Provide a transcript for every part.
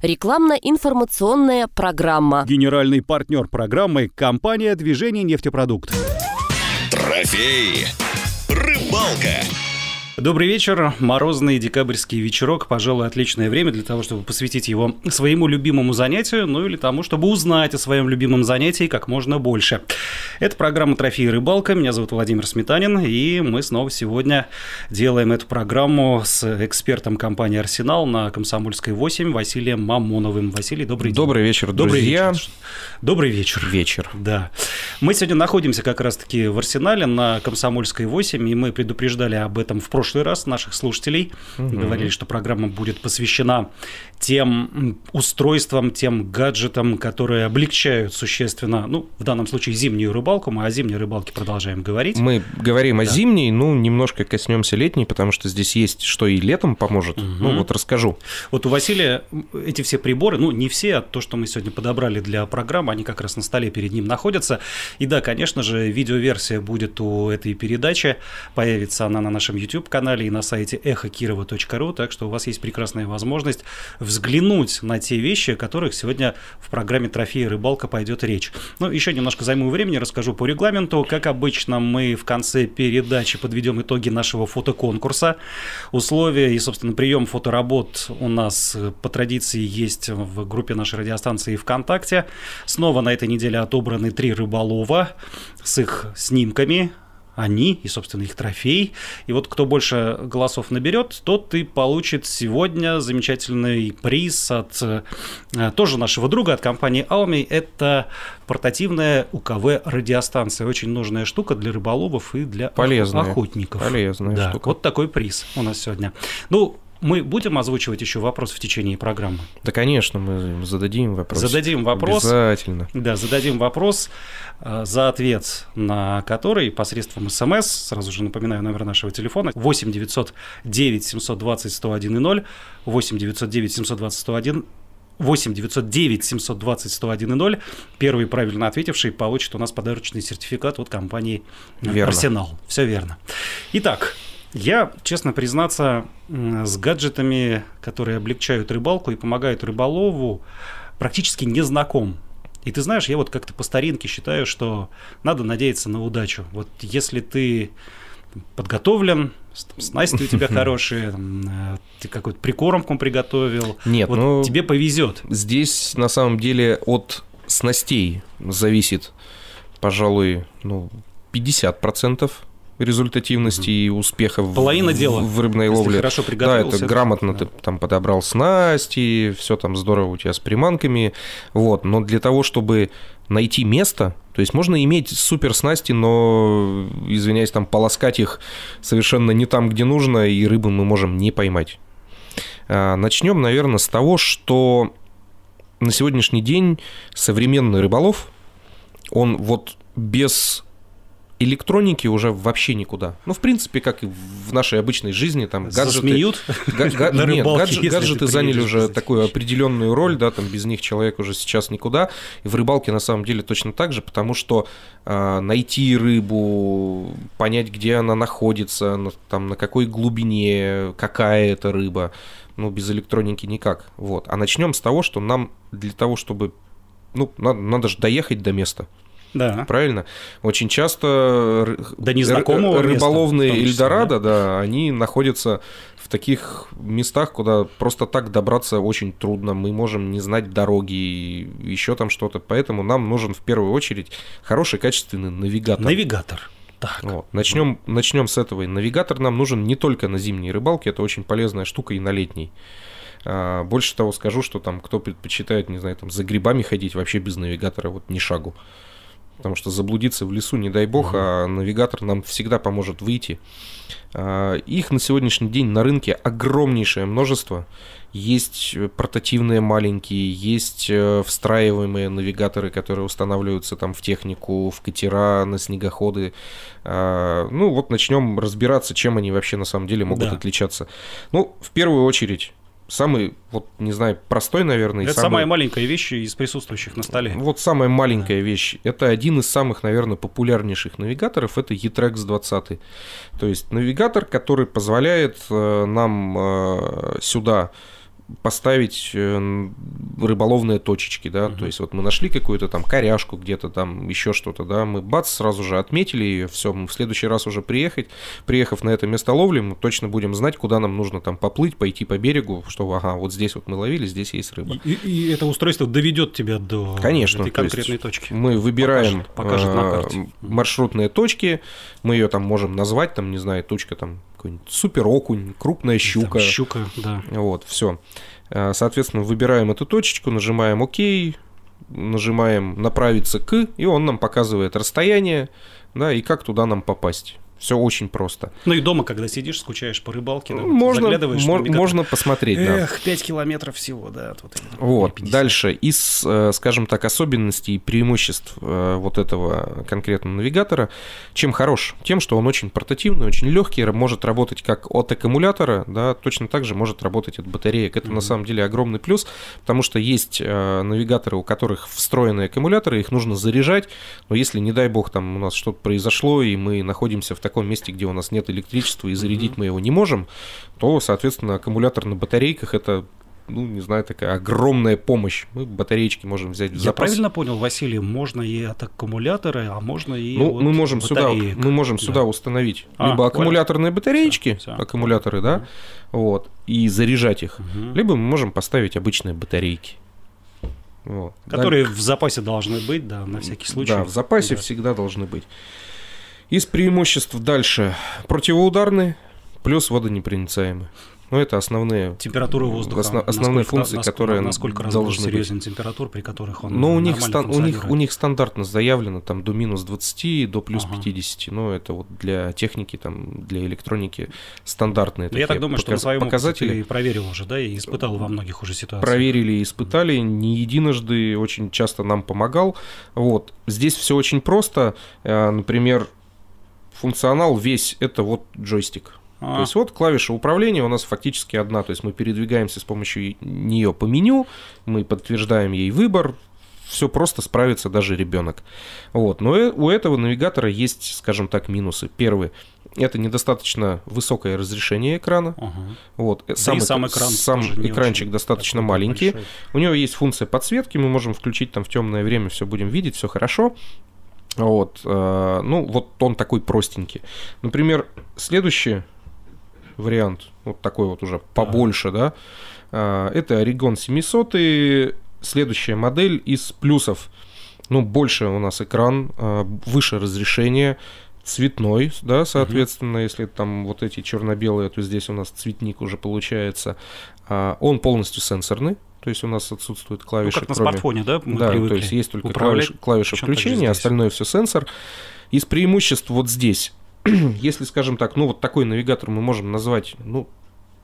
Рекламно-информационная программа. Генеральный партнер программы – компания «Движение нефтепродукт». Трофей. Рыбалка. Добрый вечер. Морозный декабрьский вечерок. Пожалуй, отличное время для того, чтобы посвятить его своему любимому занятию, ну или тому, чтобы узнать о своем любимом занятии как можно больше. Это программа «Трофеи и рыбалка». Меня зовут Владимир Сметанин, и мы снова сегодня делаем эту программу с экспертом компании «Арсенал» на Комсомольской 8 Василием Мамоновым. Василий, добрый день. Добрый вечер, друзья. Добрый вечер. Добрый вечер. Вечер. Да. Мы сегодня находимся как раз-таки в «Арсенале» на Комсомольской 8, и мы предупреждали об этом в прошлом прошлый раз наших слушателей. Угу. Говорили, что программа будет посвящена тем устройствам, тем гаджетам, которые облегчают существенно, ну, в данном случае зимнюю рыбалку, мы о зимней рыбалке продолжаем говорить. Мы говорим да. о зимней, ну, немножко коснемся летней, потому что здесь есть, что и летом поможет. Угу. Ну, вот расскажу. Вот у Василия эти все приборы, ну, не все, а то, что мы сегодня подобрали для программы, они как раз на столе перед ним находятся. И да, конечно же, видеоверсия будет у этой передачи, появится она на нашем YouTube-канале и на сайте эхокирова.ру, так что у вас есть прекрасная возможность взглянуть на те вещи, о которых сегодня в программе «Трофеи рыбалка» пойдет речь. Ну, еще немножко займу времени, расскажу по регламенту. Как обычно, мы в конце передачи подведем итоги нашего фотоконкурса. Условия и, собственно, прием фоторабот у нас э, по традиции есть в группе нашей радиостанции ВКонтакте. Снова на этой неделе отобраны три рыболова с их снимками, они и, собственно, их трофей. И вот кто больше голосов наберет, тот и получит сегодня замечательный приз от э, тоже нашего друга, от компании Alme Это портативная УКВ-радиостанция. Очень нужная штука для рыболовов и для Полезная. охотников. Полезная да. штука. Вот такой приз у нас сегодня. Ну, мы будем озвучивать еще вопрос в течение программы? Да, конечно, мы зададим вопрос. Зададим вопрос. Обязательно. Да, зададим вопрос, э, за ответ на который посредством СМС, сразу же напоминаю номер нашего телефона, 8 909 720 101 0, 8 909 720 101 8 909 720 101 0. Первый правильно ответивший получит у нас подарочный сертификат от компании верно. «Арсенал». Все верно. Итак, я, честно признаться, с гаджетами, которые облегчают рыбалку и помогают рыболову, практически не знаком. И ты знаешь, я вот как-то по старинке считаю, что надо надеяться на удачу. Вот если ты подготовлен, снасти у тебя хорошие, э, ты какой-то прикормку приготовил, Нет, вот ну, тебе повезет. Здесь на самом деле от снастей зависит, пожалуй, ну, 50% результативности и успеха Половина в, дела, в рыбной если ловле. Хорошо да, это грамотно да. ты там подобрал снасти, все там здорово у тебя с приманками. Вот. Но для того, чтобы найти место, то есть можно иметь супер снасти, но, извиняюсь, там полоскать их совершенно не там, где нужно, и рыбу мы можем не поймать. А, Начнем, наверное, с того, что на сегодняшний день современный рыболов, он вот без электроники уже вообще никуда. Ну, в принципе, как и в нашей обычной жизни, там гаджеты... нет, гаджеты заняли уже такую определенную роль, да, там без них человек уже сейчас никуда. И в рыбалке на самом деле точно так же, потому что а, найти рыбу, понять, где она находится, там, на какой глубине, какая это рыба, ну, без электроники никак. Вот. А начнем с того, что нам для того, чтобы... Ну, надо, надо же доехать до места. Да. Правильно? Очень часто да незнакомого рыболовные места, Эльдорадо, да? да, они находятся в таких местах, куда просто так добраться очень трудно. Мы можем не знать дороги и еще там что-то. Поэтому нам нужен в первую очередь хороший качественный навигатор. Навигатор. Так. Вот. Начнем, начнем с этого. навигатор нам нужен не только на зимней рыбалке, это очень полезная штука и на летней. А, больше того скажу, что там кто предпочитает, не знаю, там за грибами ходить вообще без навигатора, вот ни шагу потому что заблудиться в лесу, не дай бог, а навигатор нам всегда поможет выйти. А, их на сегодняшний день на рынке огромнейшее множество. Есть э, портативные маленькие, есть э, встраиваемые навигаторы, которые устанавливаются там в технику, в катера, на снегоходы. А, ну вот начнем разбираться, чем они вообще на самом деле могут да. отличаться. Ну, в первую очередь, самый, вот не знаю, простой, наверное. Это самый... самая маленькая вещь из присутствующих на столе. Вот самая маленькая да. вещь. Это один из самых, наверное, популярнейших навигаторов. Это Etrex 20. То есть навигатор, который позволяет э, нам э, сюда поставить э, рыболовные точечки, да, угу. то есть вот мы нашли какую-то там коряшку где-то там, еще что-то, да, мы бац, сразу же отметили ее, все, в следующий раз уже приехать, приехав на это место ловли, мы точно будем знать, куда нам нужно там поплыть, пойти по берегу, что, ага, вот здесь вот мы ловили, здесь есть рыба. И, и это устройство доведет тебя до Конечно, этой конкретной то точки. Мы выбираем покажет, покажет на э, карте. маршрутные точки, мы ее там можем назвать, там, не знаю, точка там какой-нибудь супер окунь, крупная щука. Там щука, да. Вот, все. Э, соответственно, выбираем эту точечку, нажимаем ОК, нажимаем «Направиться к», и он нам показывает расстояние, да, и как туда нам попасть. Все очень просто. Ну и дома, когда сидишь, скучаешь по рыбалке, да, можно, заглядываешь. Мож, там, можно посмотреть, да. Эх, 5 километров всего, да. Тут, вот, дальше. Из, э, скажем так, особенностей и преимуществ э, вот этого конкретного навигатора, чем хорош? Тем, что он очень портативный, очень легкий, может работать как от аккумулятора, да, точно так же может работать от батареек. Это mm-hmm. на самом деле огромный плюс, потому что есть э, навигаторы, у которых встроенные аккумуляторы, их нужно заряжать, но если, не дай бог, там у нас что-то произошло, и мы находимся в таком месте, где у нас нет электричества и зарядить mm-hmm. мы его не можем, то, соответственно, аккумулятор на батарейках это ну, не знаю, такая огромная помощь. Мы батареечки можем взять в запас. Я правильно понял, Василий, можно и от аккумулятора, а можно и ну, от мы можем батареек. сюда Мы можем да. сюда установить а, либо аккумуляторные батареечки, все, все. аккумуляторы, да, угу. вот, и заряжать их, угу. либо мы можем поставить обычные батарейки. Вот. Которые Далее. в запасе должны быть, да, на всякий случай. Да, в запасе да. всегда должны быть. Из преимуществ дальше. Противоударные, плюс водонепроницаемые. Но ну, это основные температуры воздуха, осно, основные насколько, функции, насколько, которые насколько должны серьезен быть. температур, при которых он. Но у них стан, у них у них стандартно заявлено там до минус 20, до плюс ага. 50. Но ну, это вот для техники там для электроники стандартные. Ну, я так думаю, показ... что на своем показатели ты проверил уже, да, и испытал во многих уже ситуациях. Проверили и испытали не единожды, очень часто нам помогал. Вот здесь все очень просто. Э, например, функционал весь это вот джойстик. А. То есть вот клавиша управления у нас фактически одна, то есть мы передвигаемся с помощью нее по меню, мы подтверждаем ей выбор, все просто справится даже ребенок. Вот. Но э, у этого навигатора есть, скажем так, минусы. Первый это недостаточно высокое разрешение экрана. Ага. Вот. Да сам, и сам, экран сам экранчик достаточно маленький. Большой. У него есть функция подсветки, мы можем включить там в темное время, все будем видеть, все хорошо. Вот, э, ну, вот он такой простенький. Например, следующий вариант, вот такой вот уже побольше, да, э, это Орегон 700, и следующая модель из плюсов. Ну, больше у нас экран, э, выше разрешение, цветной, да, соответственно, если там вот эти черно-белые, то здесь у нас цветник уже получается. А, он полностью сенсорный, то есть у нас отсутствует клавиша. Ну, как на кроме... смартфоне, да? Мы да, то есть есть только клавиш... клавиша включения, остальное все сенсор. Из преимуществ вот здесь, если, скажем так, ну вот такой навигатор мы можем назвать, ну,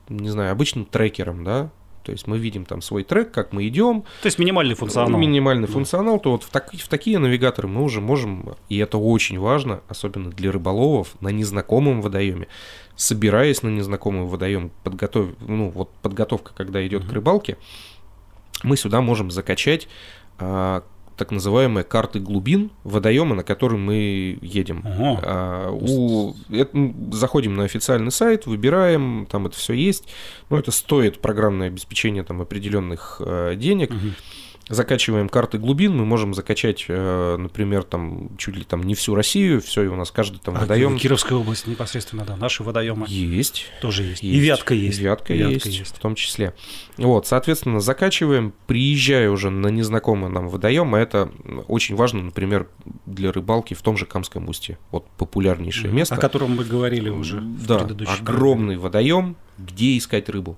не знаю, обычным трекером, да, то есть мы видим там свой трек, как мы идем. То есть минимальный функционал. Минимальный да. функционал, то вот в, так, в такие навигаторы мы уже можем, и это очень важно, особенно для рыболовов, на незнакомом водоеме. Собираясь на незнакомый водоем, подготов, ну, вот подготовка, когда идет mm-hmm. к рыбалке, мы сюда можем закачать а, так называемые карты глубин водоема, на который мы едем. Ага. А, у, это, заходим на официальный сайт, выбираем, там это все есть. Но ну, это стоит программное обеспечение там определенных э, денег. Угу закачиваем карты глубин, мы можем закачать, э, например, там чуть ли там не всю Россию, все, и у нас каждый там а водоем. Кировская область непосредственно, да, наши водоемы. Есть. Тоже есть. есть. И Вятка есть. Вятка, Вятка есть, есть, в том числе. Вот, соответственно, закачиваем, приезжая уже на незнакомый нам водоем, а это очень важно, например, для рыбалки в том же Камском устье. Вот популярнейшее место. О котором мы говорили уже да, в предыдущем. огромный водоем, где искать рыбу.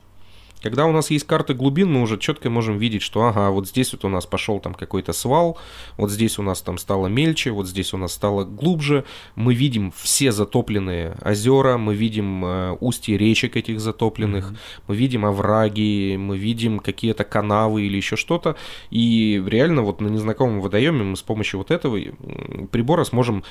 Когда у нас есть карты глубин, мы уже четко можем видеть, что ага, вот здесь вот у нас пошел там какой-то свал, вот здесь у нас там стало мельче, вот здесь у нас стало глубже. Мы видим все затопленные озера, мы видим э, устья речек этих затопленных, mm-hmm. мы видим овраги, мы видим какие-то канавы или еще что-то. И реально вот на незнакомом водоеме мы с помощью вот этого прибора сможем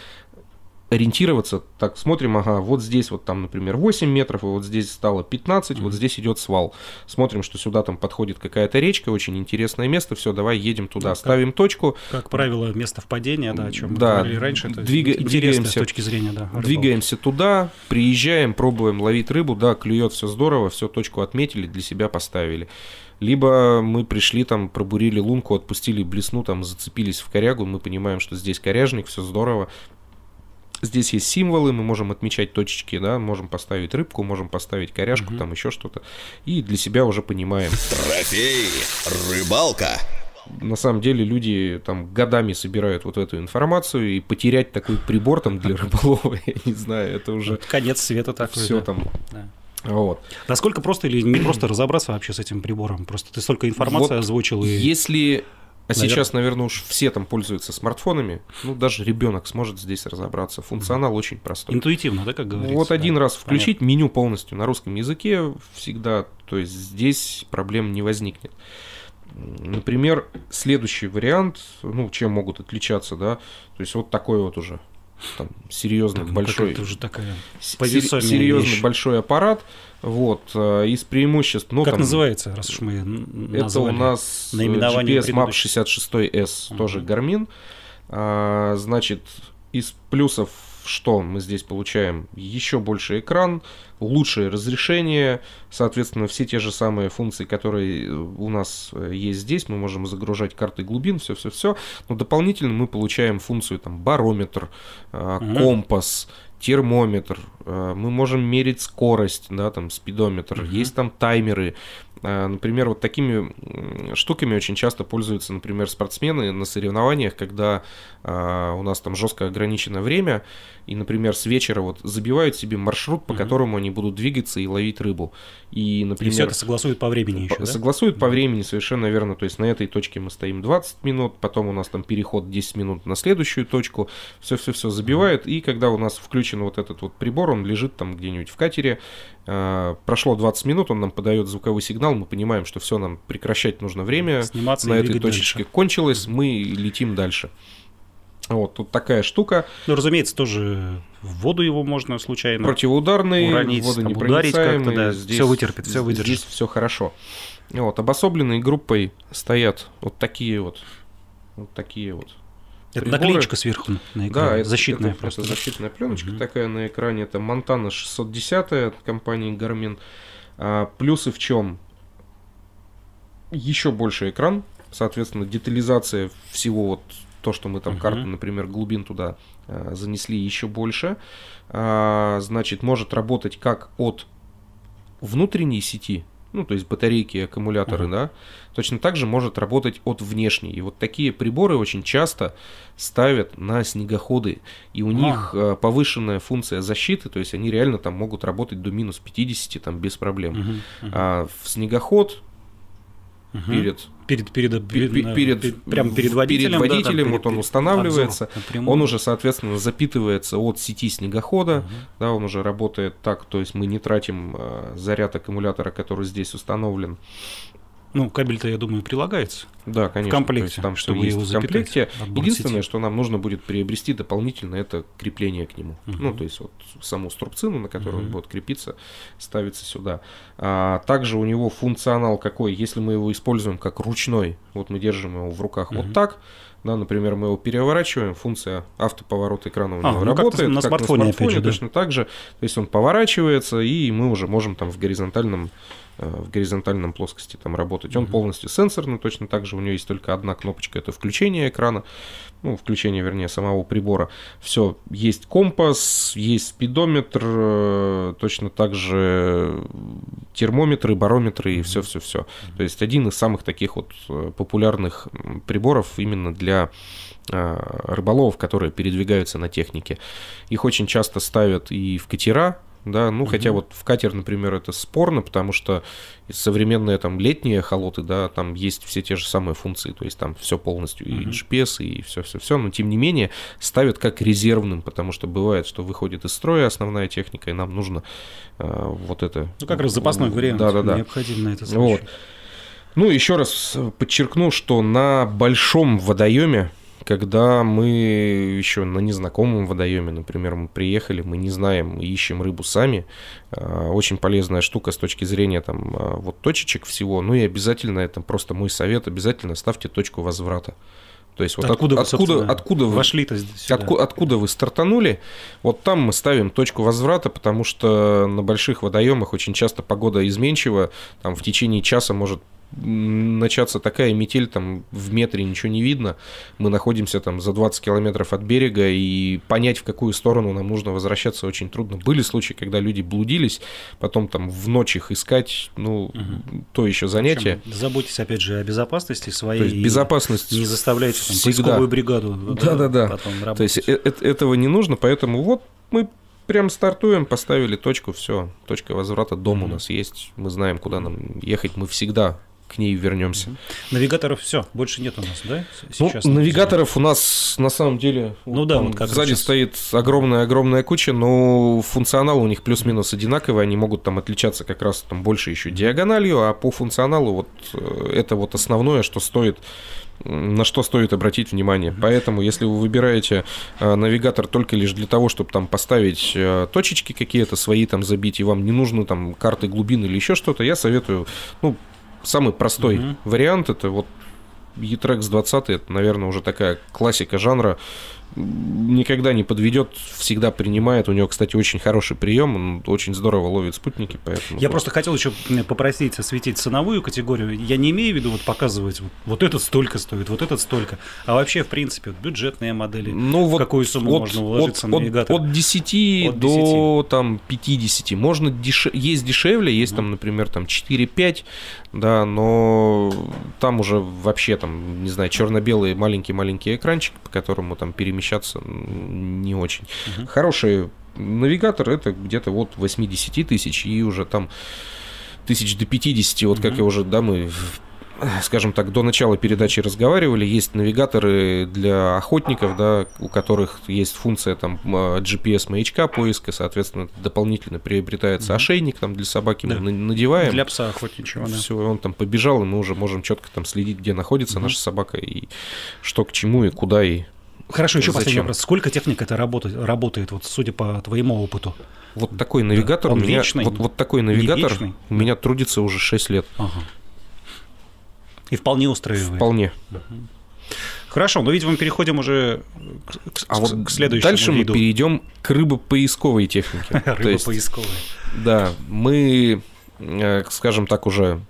ориентироваться, так смотрим, ага, вот здесь вот там, например, 8 метров, и вот здесь стало 15, mm-hmm. вот здесь идет свал. Смотрим, что сюда там подходит какая-то речка, очень интересное место, все, давай едем туда, ну, ставим как, точку. Как правило, место впадения, да, о чем да, мы говорили раньше, это двига- двигаемся, с точки зрения, да, рыбалки. Двигаемся туда, приезжаем, пробуем ловить рыбу, да, клюет все здорово, все, точку отметили, для себя поставили либо мы пришли там, пробурили лунку, отпустили блесну, там зацепились в корягу, мы понимаем, что здесь коряжник, все здорово, Здесь есть символы, мы можем отмечать точечки, да, можем поставить рыбку, можем поставить коряшку, угу. там еще что-то. И для себя уже понимаем. Трофей! Рыбалка! на самом деле люди там годами собирают вот эту информацию, и потерять такой прибор там для рыболова, я не знаю, это уже... Конец света так Все да. там. Да. Вот. Насколько просто или не просто разобраться вообще с этим прибором? Просто ты столько информации вот озвучил и... Если а наверное. сейчас, наверное, уж все там пользуются смартфонами. Ну, даже ребенок сможет здесь разобраться. Функционал mm-hmm. очень простой. Интуитивно, да, как говорится? Вот да? один раз включить Понятно. меню полностью на русском языке всегда. То есть здесь проблем не возникнет. Например, следующий вариант, ну, чем могут отличаться, да, то есть вот такой вот уже там серьезный да, ну, большой, уже такая серьезный вещь. большой аппарат, вот, э, из преимуществ... Ну, как там, называется, раз уж мы Это у нас наименование GPS MAP 66S, угу. тоже Garmin. А, значит, из плюсов что мы здесь получаем? Еще больше экран, лучшее разрешение, соответственно, все те же самые функции, которые э, у нас э, есть здесь, мы можем загружать карты глубин, все-все-все, но дополнительно мы получаем функцию там барометр, компас, термометр, э, мы можем мерить скорость, да, там спидометр, mm-hmm. есть там таймеры. Э, например, вот такими штуками очень часто пользуются, например, спортсмены на соревнованиях, когда э, у нас там жестко ограничено время, и, например, с вечера вот забивают себе маршрут, по угу. которому они будут двигаться и ловить рыбу. И, например, и все это согласуют по времени еще, да? Согласуют по времени, совершенно верно. То есть на этой точке мы стоим 20 минут, потом у нас там переход 10 минут на следующую точку, все-все-все забивают, угу. и когда у нас включен вот этот вот прибор, он лежит там где-нибудь в катере, э, прошло 20 минут, он нам подает звуковой сигнал, мы понимаем, что все нам прекращать нужно время, Сниматься на этой точечке дальше. кончилось, мы летим дальше. Вот, тут такая штука. Ну, разумеется, тоже в воду его можно случайно Противоударный, уронить, водонепроницаемый. Ударить как-то, да. Здесь, все вытерпит, все выдержит. Здесь все хорошо. Вот, обособленной группой стоят вот такие вот, вот такие вот это приборы. наклеечка сверху на экране, да, это, защитная это, просто. защитная пленочка угу. такая на экране, это Montana 610 от компании Garmin. А, плюсы в чем? Еще больше экран, соответственно, детализация всего вот то, что мы там uh-huh. карты, например, глубин туда э, занесли еще больше, э, значит, может работать как от внутренней сети, ну, то есть батарейки, аккумуляторы, uh-huh. да, точно так же может работать от внешней. И вот такие приборы очень часто ставят на снегоходы, и у uh-huh. них э, повышенная функция защиты, то есть они реально там могут работать до минус 50 там без проблем. Uh-huh. Uh-huh. А в снегоход угу. перед перед перед, э, перед, перед прямо перед водителем, перед водителем да, вот перед, он устанавливается, обзор, он уже соответственно запитывается от сети снегохода, угу. да, он уже работает так, то есть мы не тратим э, заряд аккумулятора, который здесь установлен, ну, кабель-то, я думаю, прилагается. Да, конечно. В комплекте, есть, там, что чтобы есть его запитать. комплекте. Единственное, что нам нужно будет приобрести дополнительно, это крепление к нему. Угу. Ну, то есть вот саму струбцину, на которую угу. он будет крепиться, ставится сюда. А, также у него функционал какой, если мы его используем как ручной, вот мы держим его в руках угу. вот так, да, например, мы его переворачиваем, функция автоповорота экрана у него а, ну работает. Как на смартфоне, на смартфоне опять же, точно да. так же. То есть он поворачивается, и мы уже можем там в горизонтальном Э, в горизонтальном плоскости там работать. Mm-hmm. Он полностью сенсорный, точно так же у него есть только одна кнопочка, это включение экрана, ну, включение, вернее, самого прибора. Все, есть компас, есть спидометр, э, точно так же термометры, барометры и все-все-все. Mm-hmm. То есть один из самых таких вот э, популярных приборов именно для рыболовов, которые передвигаются на технике. Их очень часто ставят и в катера, да, ну, угу. хотя вот в катер, например, это спорно, потому что современные там летние холоты, да, там есть все те же самые функции, то есть там все полностью угу. и GPS, и все-все-все, но тем не менее ставят как резервным, потому что бывает, что выходит из строя основная техника, и нам нужно э, вот это... Ну, как раз запасной вариант. Да-да-да. Необходим на это случай. Вот. Ну, еще раз подчеркну, что на большом водоеме, когда мы еще на незнакомом водоеме, например, мы приехали, мы не знаем, мы ищем рыбу сами, а, очень полезная штука с точки зрения там а, вот точечек всего, ну и обязательно, это просто мой совет, обязательно ставьте точку возврата. То есть вот откуда, от, вы, откуда, откуда вы вошли-то сюда. Отку, откуда вы стартанули, вот там мы ставим точку возврата, потому что на больших водоемах очень часто погода изменчива, там в течение часа может начаться такая метель, там в метре ничего не видно, мы находимся там за 20 километров от берега, и понять, в какую сторону нам нужно возвращаться, очень трудно. Были случаи, когда люди блудились, потом там в ночь их искать, ну, угу. то еще занятие. Причем, заботьтесь, опять же, о безопасности своей. То есть безопасность не заставляйте там, всегда. поисковую бригаду да, да, да. потом работать. То есть э, э, этого не нужно, поэтому вот мы прям стартуем, поставили точку, все, точка возврата, дом mm-hmm. у нас есть, мы знаем, куда нам ехать, мы всегда к ней вернемся. Навигаторов все, больше нет у нас, да? Ну, сейчас ну, навигаторов у нас на самом деле. Ну да, вот как сзади сейчас. стоит огромная огромная куча, но функционал у них плюс-минус одинаковый, они могут там отличаться как раз там больше еще диагональю, а по функционалу вот э, это вот основное, что стоит на что стоит обратить внимание. Поэтому, если вы выбираете э, навигатор только лишь для того, чтобы там поставить э, точечки какие-то свои там забить, и вам не нужно там карты глубин или еще что-то, я советую, ну, самый простой угу. вариант это вот Етрекс 20 это, наверное, уже такая классика жанра никогда не подведет, всегда принимает. У него, кстати, очень хороший прием, он очень здорово ловит спутники. Поэтому я просто хотел еще попросить осветить ценовую категорию. Я не имею в виду вот показывать, вот этот столько стоит, вот этот столько, а вообще, в принципе, вот, бюджетные модели, ну, вот, какую сумму от, можно уложиться от, на навигатор? От, от 10 до там, 50. Можно деш... есть дешевле, есть mm. там, например, там 4-5, да, но там уже вообще там, не знаю, черно-белый маленький-маленький экранчик, по которому там перемещается перемещаться не очень. Угу. Хороший навигатор это где-то вот 80 тысяч и уже там тысяч до 50, вот угу. как я уже, да, мы скажем так, до начала передачи разговаривали, есть навигаторы для охотников, да, у которых есть функция там GPS-маячка поиска, соответственно, дополнительно приобретается mm-hmm. ошейник там для собаки, да. мы надеваем. Для пса охотничьего, да. Все, он там побежал, и мы уже можем четко там следить, где находится mm-hmm. наша собака, и что к чему, и куда, и Хорошо, еще Зачем? последний вопрос. Сколько техник это работает, работает вот судя по твоему опыту? Вот такой навигатор, Он у меня, вечный, вот, вот такой навигатор у меня трудится уже 6 лет. Ага. И вполне устраивает. Вполне. Угу. Хорошо, но, видимо, мы переходим уже к, а к, вот к следующему Дальше виду. мы перейдем к рыбопоисковой технике. Рыбопоисковой. Да, мы, э, скажем так, уже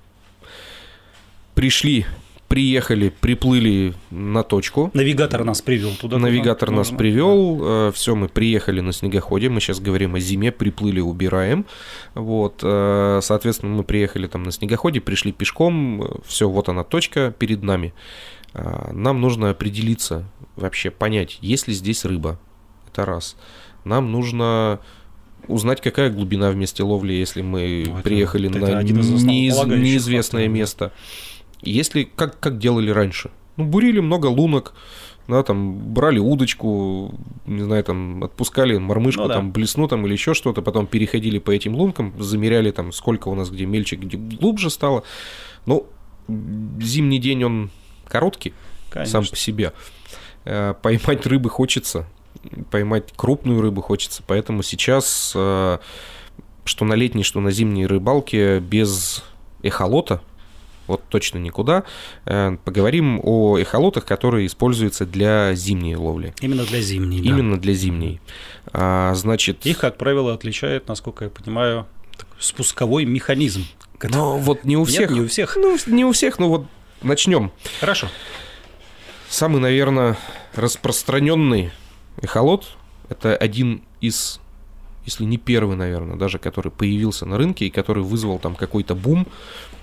пришли приехали, приплыли на точку. Навигатор нас привел туда. Навигатор туда. нас нужно. привел. Да. Э, Все, мы приехали на снегоходе. Мы сейчас говорим о зиме, приплыли, убираем. Вот, э, соответственно, мы приехали там на снегоходе, пришли пешком. Все, вот она точка перед нами. Э, нам нужно определиться, вообще понять, есть ли здесь рыба. Это раз. Нам нужно узнать, какая глубина в месте ловли, если мы ну, приехали это, на неиз, неизвестное фактор, место. Если, как, как делали раньше? Ну, бурили много лунок, да, там брали удочку, не знаю, там отпускали мормышку, ну, да. там блесну там или еще что-то, потом переходили по этим лункам, замеряли там, сколько у нас где мельче, где глубже стало. Ну зимний день он короткий Конечно. сам по себе. Э, поймать рыбы хочется, поймать крупную рыбу хочется, поэтому сейчас э, что на летней, что на зимней рыбалке без эхолота – вот точно никуда. Э, поговорим о эхолотах, которые используются для зимней ловли. Именно для зимней. Именно да. для зимней. А, значит. Их, как правило, отличает, насколько я понимаю, спусковой механизм. Ну вот не у всех. Нет, не у всех. Ну, не у всех, но вот начнем. Хорошо. Самый, наверное, распространенный эхолот это один из если не первый, наверное, даже который появился на рынке и который вызвал там какой-то бум,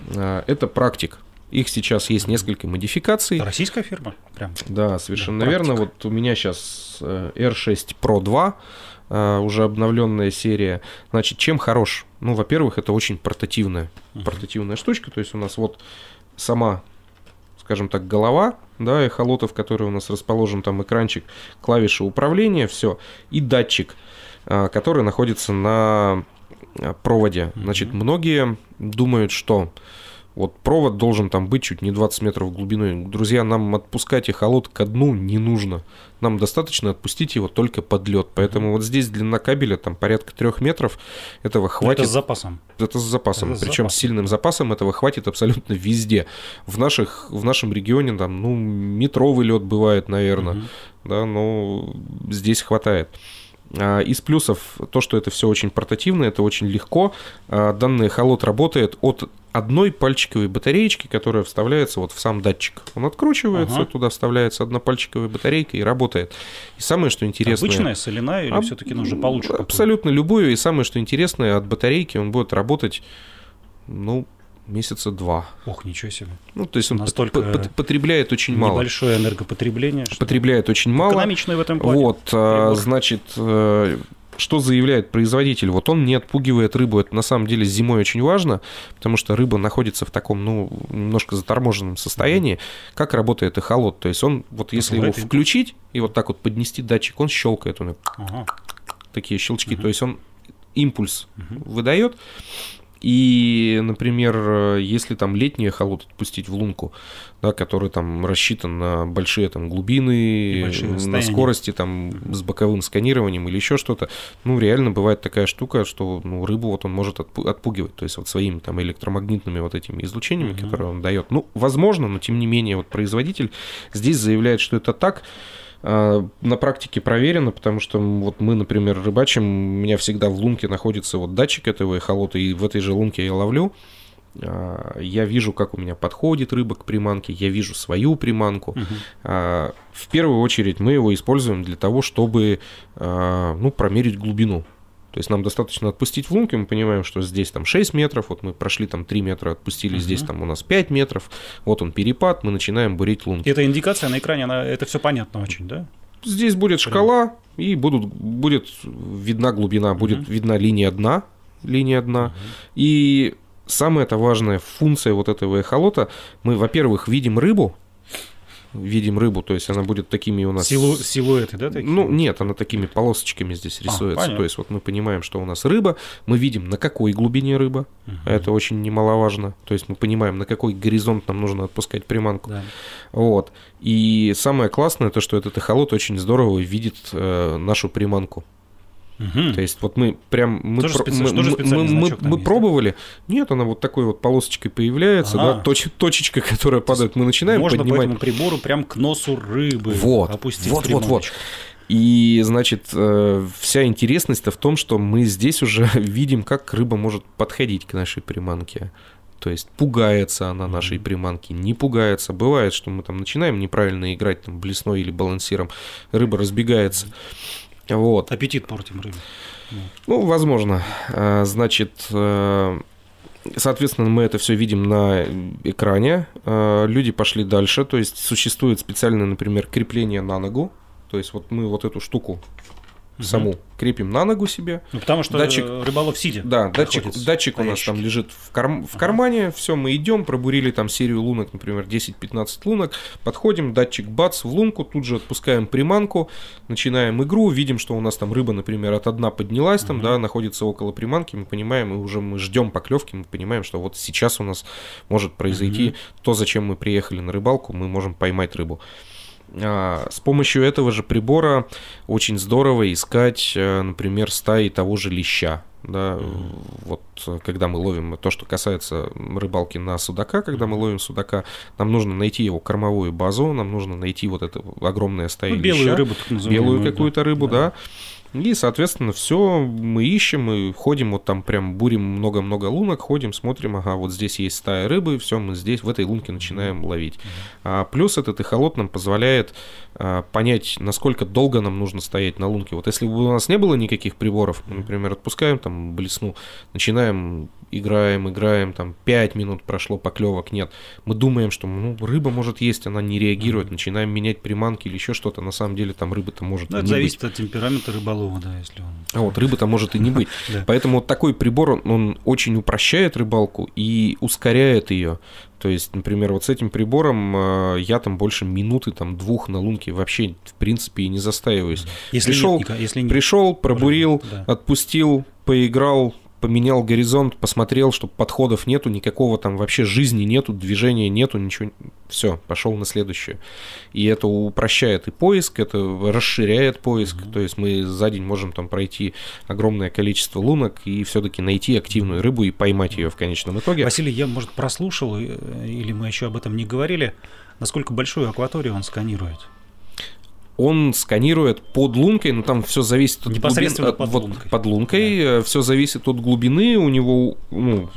э, это практик. Их сейчас есть несколько модификаций. Это российская фирма? Прям. Да, совершенно да, верно. Вот у меня сейчас R6 э, Pro 2 э, уже обновленная серия. Значит, чем хорош? Ну, во-первых, это очень портативная, uh-huh. портативная штучка. То есть у нас вот сама, скажем так, голова, да, эхолотов, который у нас расположен, там экранчик, клавиши управления, все, и датчик. Э, который находится на э, проводе. Значит, многие думают, что вот провод должен там быть чуть не 20 метров глубиной. Друзья, нам отпускать эхолот а ко дну не нужно. Нам достаточно отпустить его только под лед. Поэтому вот здесь длина кабеля там порядка трех метров. Этого хватит. Это с запасом. Это с запасом. Это с Причем запасом. сильным запасом этого хватит абсолютно везде. В, наших, в нашем регионе там, ну, метровый лед бывает, наверное. Угу. Да, но ну, здесь хватает. А, из плюсов то, что это все очень портативно, это очень легко. А, данный холод работает от одной пальчиковой батареечки, которая вставляется вот в сам датчик. Он откручивается, ага. туда вставляется одна пальчиковая батарейка и работает. И самое, что интересно... Обычная, соляная или а... все-таки нужно получше? Абсолютно любую. И самое, что интересное, от батарейки он будет работать, ну, месяца два. Ох, ничего себе. Ну, то есть он Настолько потребляет очень мало. Небольшое энергопотребление. Что... Потребляет очень мало. Экономичное в этом плане. Вот, а, прибор. значит, э, что заявляет производитель? Вот он не отпугивает рыбу. Это на самом деле зимой очень важно, потому что рыба находится в таком, ну, немножко заторможенном состоянии. Mm-hmm. Как работает эхолот? То есть он, вот если Добрый его ты... включить и вот так вот поднести датчик, он щелкает, он ага. такие щелчки. Mm-hmm. То есть он импульс mm-hmm. выдает и, например, э, если там летний эхолот отпустить в лунку, да, который там рассчитан на большие там глубины, большие на скорости там с боковым сканированием или еще что-то, ну реально бывает такая штука, что ну, рыбу вот он может отпугивать, то есть вот своими там электромагнитными вот этими излучениями, mm которые он дает. Ну, возможно, но тем не менее вот производитель здесь заявляет, что это так. Э, на практике проверено, потому что вот мы, например, рыбачим, у меня всегда в лунке находится вот датчик этого эхолота, и в этой же лунке я ловлю. А, я вижу, как у меня подходит рыба к приманке, я вижу свою приманку. Угу. В первую очередь мы его используем для того, чтобы а, ну, промерить глубину. То есть нам достаточно отпустить в лунки, мы понимаем, что здесь там 6 метров, вот мы прошли там 3 метра, отпустили, угу. здесь там у нас 5 метров, вот он перепад, мы начинаем бурить лунки. Эта индикация на экране, она, это все понятно очень, да? Здесь будет Прям. шкала, и будут, будет видна глубина, угу. будет видна линия дна, линия дна, угу. и самая-то важная функция вот этого эхолота, мы, во-первых, видим рыбу, видим рыбу, то есть она будет такими у нас... Силу... Силуэты, да, такие? Ну, нет, она такими полосочками здесь а, рисуется. А, то есть вот мы понимаем, что у нас рыба, мы видим, на какой глубине рыба, угу. это очень немаловажно. То есть мы понимаем, на какой горизонт нам нужно отпускать приманку. Да. Вот. И самое классное, то, что этот эхолот очень здорово видит э, нашу приманку. Угу. То есть вот мы прям мы тоже про, специ... мы, тоже мы, мы, мы есть, пробовали, да? нет, она вот такой вот полосочкой появляется, ага. да, точ, точечка, которая То падает, мы начинаем можно поднимать. по этому прибору прям к носу рыбы вот, опустить вот, приманочку. вот, вот. И, значит, э, вся интересность-то в том, что мы здесь уже видим, как рыба может подходить к нашей приманке. То есть пугается она нашей приманки, не пугается. Бывает, что мы там начинаем неправильно играть там блесной или балансиром, рыба разбегается. Вот. Аппетит портим рыбе. Ну, возможно. А, значит, э, соответственно, мы это все видим на экране. А, люди пошли дальше. То есть существует специальное, например, крепление на ногу. То есть вот мы вот эту штуку угу. саму крепим на ногу себе. Ну, потому что датчик, э, рыболов сидя. Да, датчик, датчик у нас там лежит в, карм, в кармане, ага. все, мы идем, пробурили там серию лунок, например, 10-15 лунок, подходим, датчик бац в лунку, тут же отпускаем приманку, начинаем игру, видим, что у нас там рыба, например, от дна поднялась, там, да, находится около приманки, мы понимаем, и уже мы ждем поклевки, мы понимаем, что вот сейчас у нас может произойти ага. то, зачем мы приехали на рыбалку, мы можем поймать рыбу. А, с помощью этого же прибора очень здорово искать, э, например, стаи того же леща. Да, вот э, когда мы ловим то, что касается рыбалки на судака, когда мы ловим судака, нам нужно найти его кормовую базу, нам нужно найти вот это огромное стаи ну, белую рыбу, так белую ну какую-то да. рыбу, да. да и, соответственно, все мы ищем и ходим, вот там прям бурим много-много лунок, ходим, смотрим, ага, вот здесь есть стая рыбы, все, мы здесь в этой лунке начинаем ловить. А плюс этот эхолот нам позволяет а, понять, насколько долго нам нужно стоять на лунке. Вот если бы у нас не было никаких приборов, мы, например, отпускаем там блесну, начинаем играем, играем, там 5 минут прошло, поклевок нет. Мы думаем, что ну, рыба может есть, она не реагирует, начинаем менять приманки или еще что-то. На самом деле там рыба-то может ну, это зависит быть. от темперамента рыболова рыболова, да, если он... А вот рыбы там может и не быть. Поэтому вот такой прибор, он очень упрощает рыбалку и ускоряет ее. То есть, например, вот с этим прибором э, я там больше минуты, там, двух на лунке вообще, в принципе, и не застаиваюсь. Если пришел, пришел пробурил, отпустил, поиграл, поменял горизонт, посмотрел, что подходов нету, никакого там вообще жизни нету, движения нету, ничего. Все, пошел на следующее. И это упрощает и поиск, это расширяет поиск. Mm-hmm. То есть мы за день можем там пройти огромное количество лунок и все-таки найти активную рыбу и поймать ее в конечном итоге. Василий, я, может, прослушал, э, или мы еще об этом не говорили, насколько большую акваторию он сканирует? он сканирует под лункой, но ну, там все зависит от непосредственно глубины, э, под вот, лункой, под лункой да. Э, все зависит от глубины у него, ну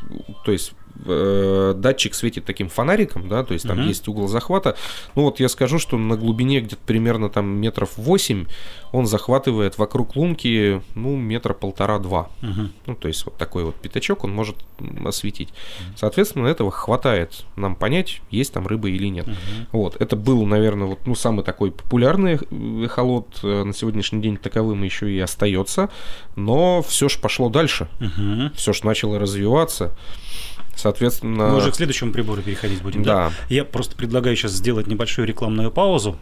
то есть Э, датчик светит таким фонариком, да, то есть там угу. есть угол захвата. Ну вот я скажу, что на глубине где-то примерно там метров 8 он захватывает вокруг лунки, ну, метра полтора-два. Угу. Ну, то есть вот такой вот пятачок он может осветить. Угу. Соответственно, этого хватает нам понять, есть там рыба или нет. Угу. Вот, это был, наверное, вот, ну, самый такой популярный эхолот. Э, на сегодняшний день таковым еще и остается. Но все же пошло дальше. Угу. Все же начало развиваться. Соответственно... Мы уже к следующему прибору переходить будем, да. да? Я просто предлагаю сейчас сделать небольшую рекламную паузу.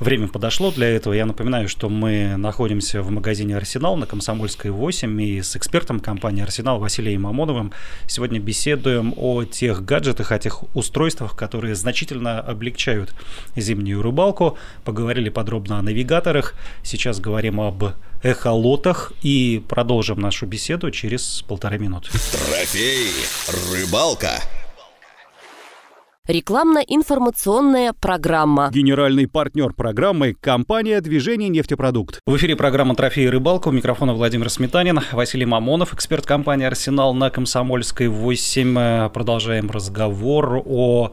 Время подошло для этого. Я напоминаю, что мы находимся в магазине «Арсенал» на Комсомольской 8 и с экспертом компании «Арсенал» Василием Амоновым сегодня беседуем о тех гаджетах, о тех устройствах, которые значительно облегчают зимнюю рыбалку. Поговорили подробно о навигаторах. Сейчас говорим об эхолотах и продолжим нашу беседу через полторы минуты. Трофей, рыбалка. Рекламно-информационная программа. Генеральный партнер программы – компания «Движение нефтепродукт». В эфире программа «Трофей и рыбалка». У микрофона Владимир Сметанин, Василий Мамонов, эксперт компании «Арсенал» на Комсомольской 8. Э, продолжаем разговор о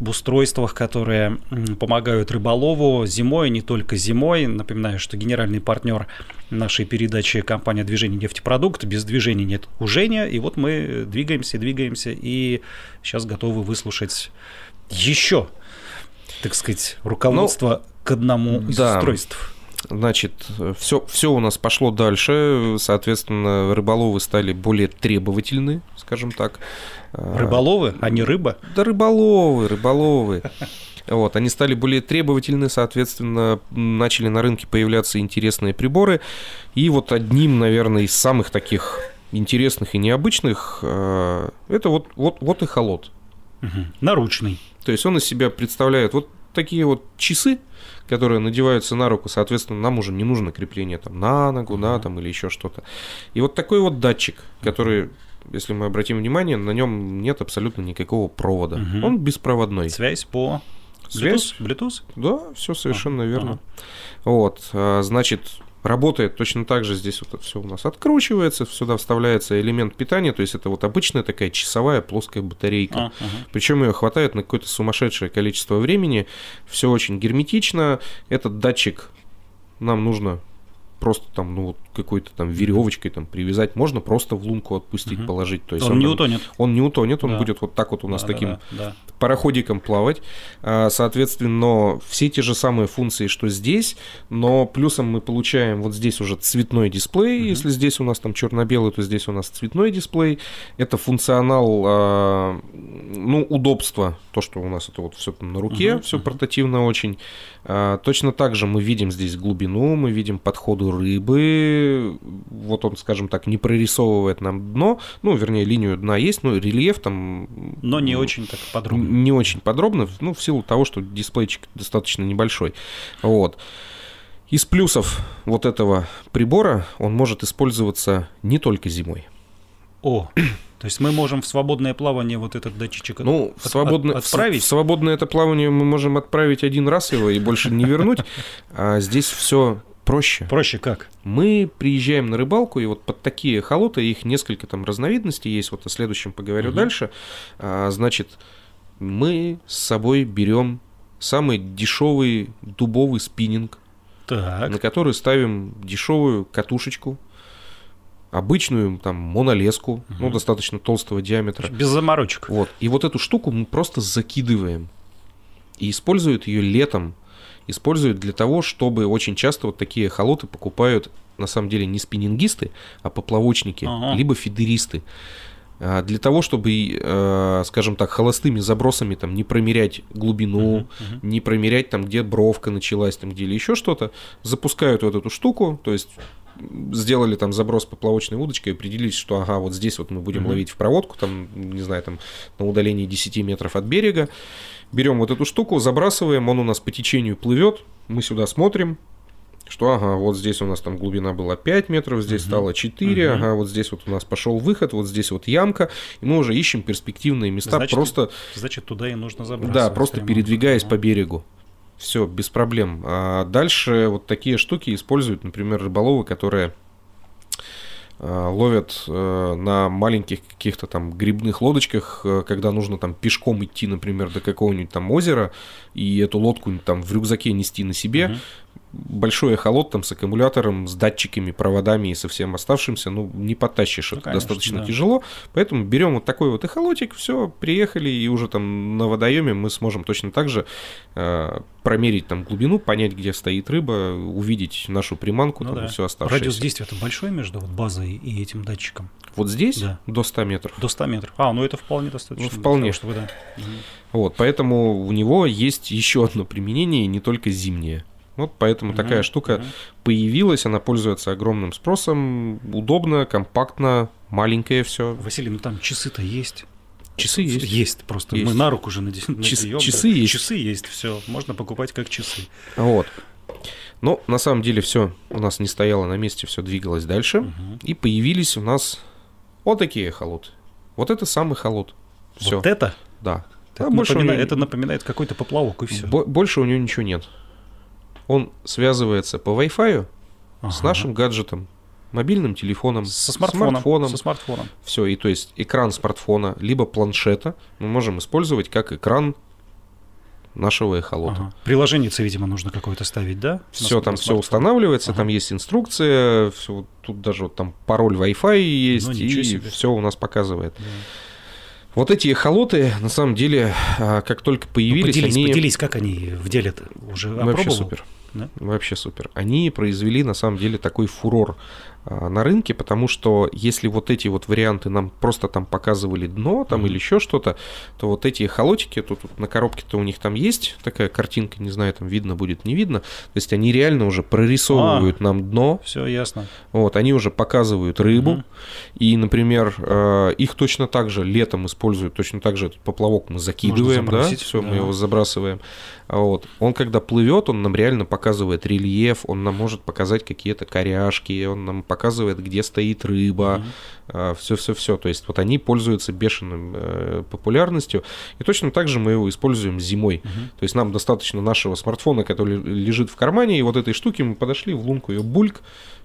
устройствах, которые помогают рыболову зимой, не только зимой. Напоминаю, что генеральный партнер нашей передачи компания «Движение нефтепродукт». Без движения нет ужения. И вот мы двигаемся, двигаемся, и сейчас готовы выслушать еще, так сказать, руководство ну, к одному из да. устройств. Значит, все, все у нас пошло дальше, соответственно, рыболовы стали более требовательны, скажем так. А, рыболовы, а не рыба? Да рыболовы, рыболовы. Вот, они стали более требовательны, соответственно, начали на рынке появляться интересные приборы. И вот одним, наверное, из самых таких интересных и необычных э, это вот, вот, вот и холод. Угу. Наручный. То есть он из себя представляет вот такие вот часы, которые надеваются на руку, соответственно, нам уже не нужно крепление там на ногу, на там или еще что-то. И вот такой вот датчик, который если мы обратим внимание, на нем нет абсолютно никакого провода. Угу. Он беспроводной. Связь по Связь? Bluetooth? Да, все совершенно а, верно. Ага. Вот, а, значит, работает точно так же. Здесь вот все у нас откручивается, сюда вставляется элемент питания, то есть это вот обычная такая часовая плоская батарейка. А, угу. Причем ее хватает на какое-то сумасшедшее количество времени. Все очень герметично. Этот датчик нам нужно просто там, ну вот какой-то там веревочкой там привязать, можно просто в лунку отпустить, угу. положить. То есть он, он не утонет. Он не утонет, он да. будет вот так вот у нас да, таким да, да, да. пароходиком плавать. А, соответственно, все те же самые функции, что здесь, но плюсом мы получаем вот здесь уже цветной дисплей. Угу. Если здесь у нас там черно-белый, то здесь у нас цветной дисплей. Это функционал, а, ну, удобства, то, что у нас это вот все там на руке, угу. все угу. портативно очень. А, точно так же мы видим здесь глубину, мы видим подходы рыбы, вот он, скажем так, не прорисовывает нам дно, ну, вернее, линию дна есть, но ну, рельеф там... Но не ну, очень так подробно. Не очень подробно, ну, в силу того, что дисплейчик достаточно небольшой. Вот. Из плюсов вот этого прибора он может использоваться не только зимой. О, то есть мы можем в свободное плавание вот этот датчик ну, от, в свободное, от, отправить? В, в свободное это плавание мы можем отправить один раз его и больше не вернуть. А здесь все проще. Проще как? Мы приезжаем на рыбалку, и вот под такие холоты, их несколько там разновидностей есть, вот о следующем поговорю угу. дальше. А, значит, мы с собой берем самый дешевый дубовый спиннинг, так. на который ставим дешевую катушечку, обычную там монолеску, угу. ну, достаточно толстого диаметра. Без заморочек. Вот. И вот эту штуку мы просто закидываем. И используют ее летом используют для того, чтобы очень часто вот такие холоты покупают на самом деле не спиннингисты, а поплавочники, ага. либо фидеристы. А, для того, чтобы, э, скажем так, холостыми забросами там не промерять глубину, uh-huh, uh-huh. не промерять там, где бровка началась, там где или еще что-то, запускают вот эту штуку, то есть сделали там заброс поплавочной удочкой, определились, что ага, вот здесь вот мы будем uh-huh. ловить в проводку, там, не знаю, там на удалении 10 метров от берега, берем вот эту штуку, забрасываем, он у нас по течению плывет, мы сюда смотрим, что ага, вот здесь у нас там глубина была 5 метров, здесь угу. стало 4, угу. ага, вот здесь вот у нас пошел выход, вот здесь вот ямка, и мы уже ищем перспективные места, значит, просто... Значит, туда и нужно забрасывать. Да, просто передвигаясь по берегу. Все, без проблем. А дальше вот такие штуки используют, например, рыболовы, которые Э, ловят э, на маленьких каких-то там грибных лодочках, э, когда нужно там пешком идти, например, до какого-нибудь там озера, и эту лодку там в рюкзаке нести на себе, угу большой эхолот там с аккумулятором, с датчиками, проводами и со всем оставшимся, ну, не потащишь, ну, это конечно, достаточно да. тяжело. Поэтому берем вот такой вот эхолотик, все, приехали, и уже там на водоеме мы сможем точно так же э, промерить там глубину, понять, где стоит рыба, увидеть нашу приманку, ну, там да. все оставшееся. Радиус действия там большой между вот, базой и этим датчиком? Вот здесь? Да. До 100 метров. До 100 метров. А, ну это вполне достаточно. Ну, вполне. Того, чтобы, да. Вот, поэтому у него есть еще одно применение, не только зимнее. Вот поэтому mm-hmm. такая штука mm-hmm. появилась, она пользуется огромным спросом, удобно, компактно, маленькое все. Василий, ну там часы-то есть. Часы есть. Есть, просто есть. мы на руку уже надеем. Час, часы есть. Часы есть, все. Можно покупать как часы. Вот. Но на самом деле все у нас не стояло на месте, все двигалось дальше. Угу. И появились у нас вот такие холоты. Вот это самый холод. Все. Вот это? Да. Это, а больше напомина... него... это напоминает какой-то поплавок и все. Бо- больше у него ничего нет он связывается по Wi-Fi ага. с нашим гаджетом, мобильным телефоном, со смартфоном, смартфоном. Со смартфоном. Все, и то есть экран смартфона, либо планшета мы можем использовать как экран нашего эхолота. Ага. Приложение, видимо, нужно какое-то ставить, да? Все там все устанавливается, ага. там есть инструкция, все, тут даже вот там пароль Wi-Fi есть, ну, и все у нас показывает. Да. Вот эти эхолоты, на самом деле, а, как только ну, появились, ну, поделись, они... Поделись, как они в деле-то? Уже Вообще супер. Да? Вообще супер. Они произвели, на самом деле, такой фурор а, на рынке, потому что если вот эти вот варианты нам просто там показывали дно там mm-hmm. или еще что-то, то вот эти холотики, тут, тут на коробке-то у них там есть такая картинка, не знаю, там видно будет, не видно, то есть они реально уже прорисовывают а, нам дно. Все ясно. Вот, они уже показывают рыбу, mm-hmm. и, например, э, их точно так же летом используют, точно так же этот поплавок мы закидываем, да, все, да. мы его забрасываем. А вот. Он когда плывет, он нам реально показывает рельеф, он нам может показать какие-то коряшки, он нам показывает, где стоит рыба, а, все-все-все. Mm-hmm. То есть вот они пользуются бешеным э, популярностью. И точно так же мы его используем зимой. Mm-hmm. То есть нам достаточно нашего смартфона, который лежит в кармане, и вот этой штуки мы подошли в лунку ее бульк,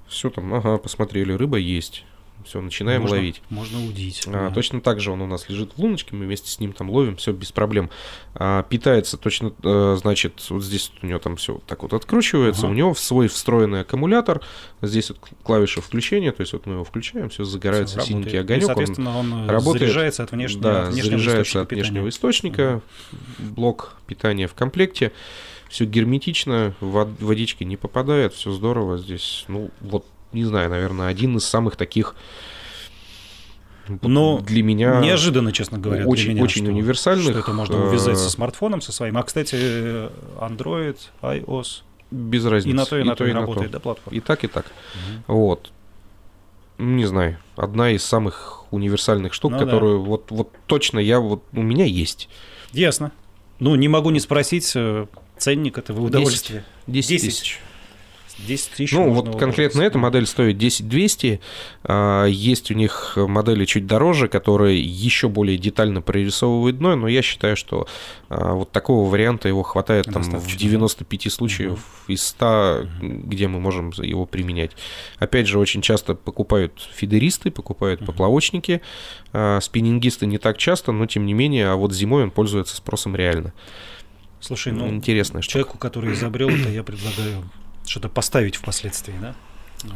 все там, ага, посмотрели, рыба есть. Все, начинаем можно, ловить. Можно удить. А, да. Точно так же он у нас лежит в луночке, мы вместе с ним там ловим, все без проблем. А, питается точно, э, значит, вот здесь у него там все так вот откручивается. Ага. У него свой встроенный аккумулятор. Здесь вот клавиша включения, то есть вот мы его включаем, все загорается все синенький огонек. И, соответственно, он, он э, работает, заряжается от внешнего, да, внешнего заряжается от внешнего источника. Ага. Блок питания в комплекте все герметично, водички не попадает, все здорово здесь. Ну, вот не знаю, наверное, один из самых таких но ну, для меня неожиданно, честно говоря, очень, меня, очень что, универсальных. Что это можно увязать со э, смартфоном, со своим. А кстати, Android, iOS. Без разницы. И на то и на и то, то и работает, то. да, платформа. И так и так. Угу. Вот, ну, не знаю, одна из самых универсальных штук, ну, которую да. вот вот точно я вот у меня есть. Ясно. Ну не могу не спросить э, ценник этого удовольствия. 10 тысяч. 10 тысяч. Ну, вот конкретно эта модель стоит 10 200. А, есть у них модели чуть дороже, которые еще более детально прорисовывают дно, но я считаю, что а, вот такого варианта его хватает там, в 95 случаев угу. из 100, угу. где мы можем его применять. Опять же, очень часто покупают фидеристы, покупают угу. поплавочники, а, спиннингисты не так часто, но тем не менее, а вот зимой он пользуется спросом реально. Слушай, ну, интересно. Человеку, который изобрел это, я предлагаю что-то поставить впоследствии, да?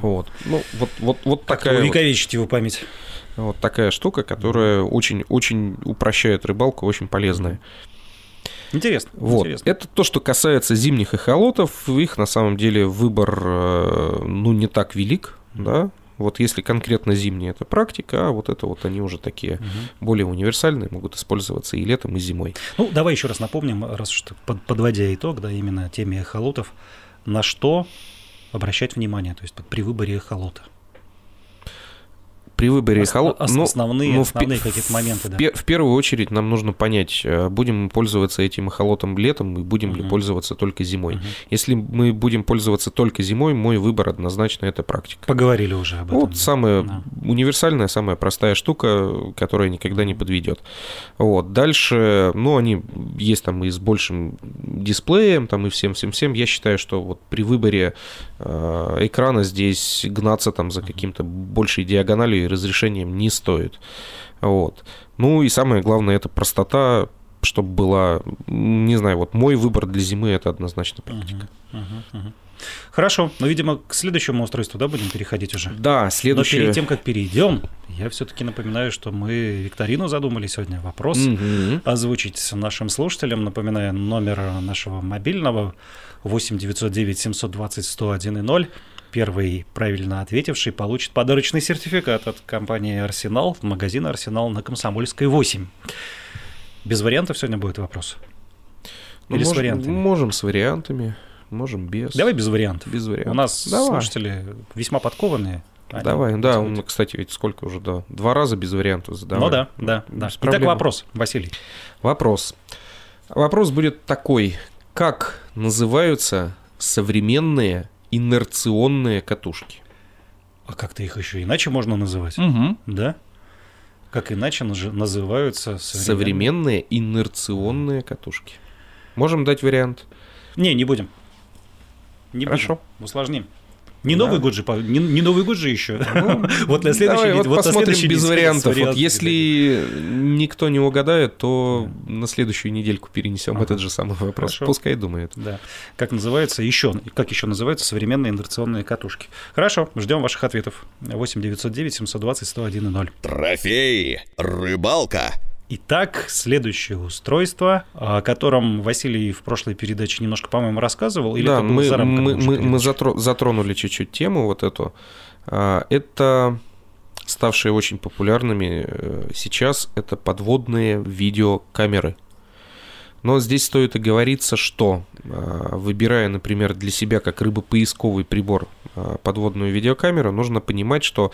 Вот. Ну, вот, вот, вот такая... Увековечить его память. Вот такая штука, которая очень-очень упрощает рыбалку, очень полезная. Интересно. Вот. Интересно. Это то, что касается зимних эхолотов. Их на самом деле выбор, э, ну, не так велик, да. Вот если конкретно зимняя это практика, а вот это вот они уже такие угу. более универсальные, могут использоваться и летом, и зимой. Ну, давай еще раз напомним, раз что подводя итог, да, именно теме эхолотов, на что обращать внимание, то есть при выборе эхолота при выборе Ос- холод... ос- ну, основные, ну, в... основные какие-то моменты, да. В первую очередь нам нужно понять, э, будем мы пользоваться этим эхолотом летом и будем угу. ли пользоваться только зимой. Угу. Если мы будем пользоваться только зимой, мой выбор однозначно это практика. Поговорили уже об этом. Вот да. самая да. универсальная, самая простая штука, которая никогда не подведет. Вот. Дальше, ну, они есть там и с большим дисплеем, там и всем-всем-всем. Я считаю, что вот при выборе э, экрана здесь гнаться там за каким-то большей диагональю разрешением не стоит. Вот. Ну и самое главное, это простота, чтобы была, не знаю, вот мой выбор для зимы это однозначно практика. Uh-huh, uh-huh, uh-huh. Хорошо, ну, видимо, к следующему устройству, да, будем переходить уже? Да, следующее. Но перед тем, как перейдем, я все-таки напоминаю, что мы викторину задумали сегодня, вопрос угу. озвучить нашим слушателям, напоминая номер нашего мобильного 8 909 720 101 0. Первый правильно ответивший получит подарочный сертификат от компании «Арсенал», магазина «Арсенал» на Комсомольской, 8. Без вариантов сегодня будет вопрос? Ну, Или ну, с можем, вариантами? Можем с вариантами, можем без. Давай без вариантов. Без вариантов. У нас Давай. слушатели весьма подкованные. Они а Давай, да, он, кстати, ведь сколько уже, да, два раза без вариантов задавал. Ну да, да, да. Без Итак, вопрос, Василий. Вопрос. Вопрос будет такой. Как называются современные инерционные катушки. А как-то их еще иначе можно называть? Угу. Да? Как иначе называются современные? современные инерционные катушки? Можем дать вариант? Не, не будем. Не Хорошо. Будем. Усложним. Не да. Новый год же, не, не Новый год же еще. Ну, вот на следующий давай, вот вот посмотрим на без вариантов. Вот если никто не угадает, то да. на следующую недельку перенесем ага. этот же самый вопрос. Хорошо. Пускай думает. Да. Как называется еще, как еще называются современные инерционные катушки? Хорошо, ждем ваших ответов. 8 909 720 101 0. Трофей, рыбалка. Итак, следующее устройство, о котором Василий в прошлой передаче немножко, по-моему, рассказывал. Или да, мы, за мы, мы, мы затронули чуть-чуть тему вот эту. А, это ставшие очень популярными э, сейчас, это подводные видеокамеры. Но здесь стоит оговориться, что а, выбирая, например, для себя как рыбопоисковый прибор Э, подводную видеокамеру, нужно понимать, что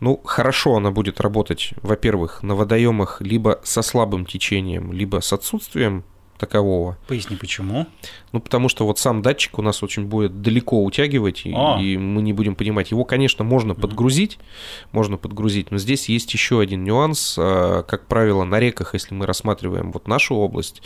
ну, хорошо она будет работать, во-первых, на водоемах либо со слабым течением, либо с отсутствием такового. Поясни, почему? Ну, потому что вот сам датчик у нас очень будет далеко утягивать, и, а. и мы не будем понимать. Его, конечно, можно mm-hmm. подгрузить, можно подгрузить, но здесь есть еще один нюанс. Э, как правило, на реках, если мы рассматриваем вот нашу область,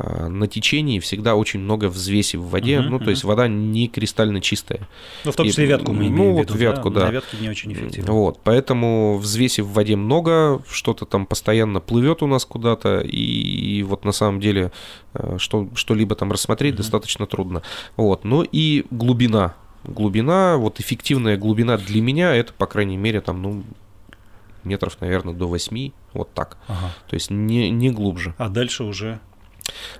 а, на течении всегда очень много взвеси в воде, угу, ну, угу. то есть вода не кристально чистая. Ну, в том числе и, вятку мы ну, имеем Ну, вот виду, вятку, да. да. На вятке не очень эффективно. Вот, поэтому взвеси в воде много, что-то там постоянно плывет у нас куда-то, и вот на самом деле э, что, что-либо там рассмотреть угу. достаточно трудно. Вот, ну и глубина. Глубина, вот эффективная глубина для меня, это, по крайней мере, там, ну, метров, наверное, до 8, вот так. Ага. То есть не, не глубже. А дальше уже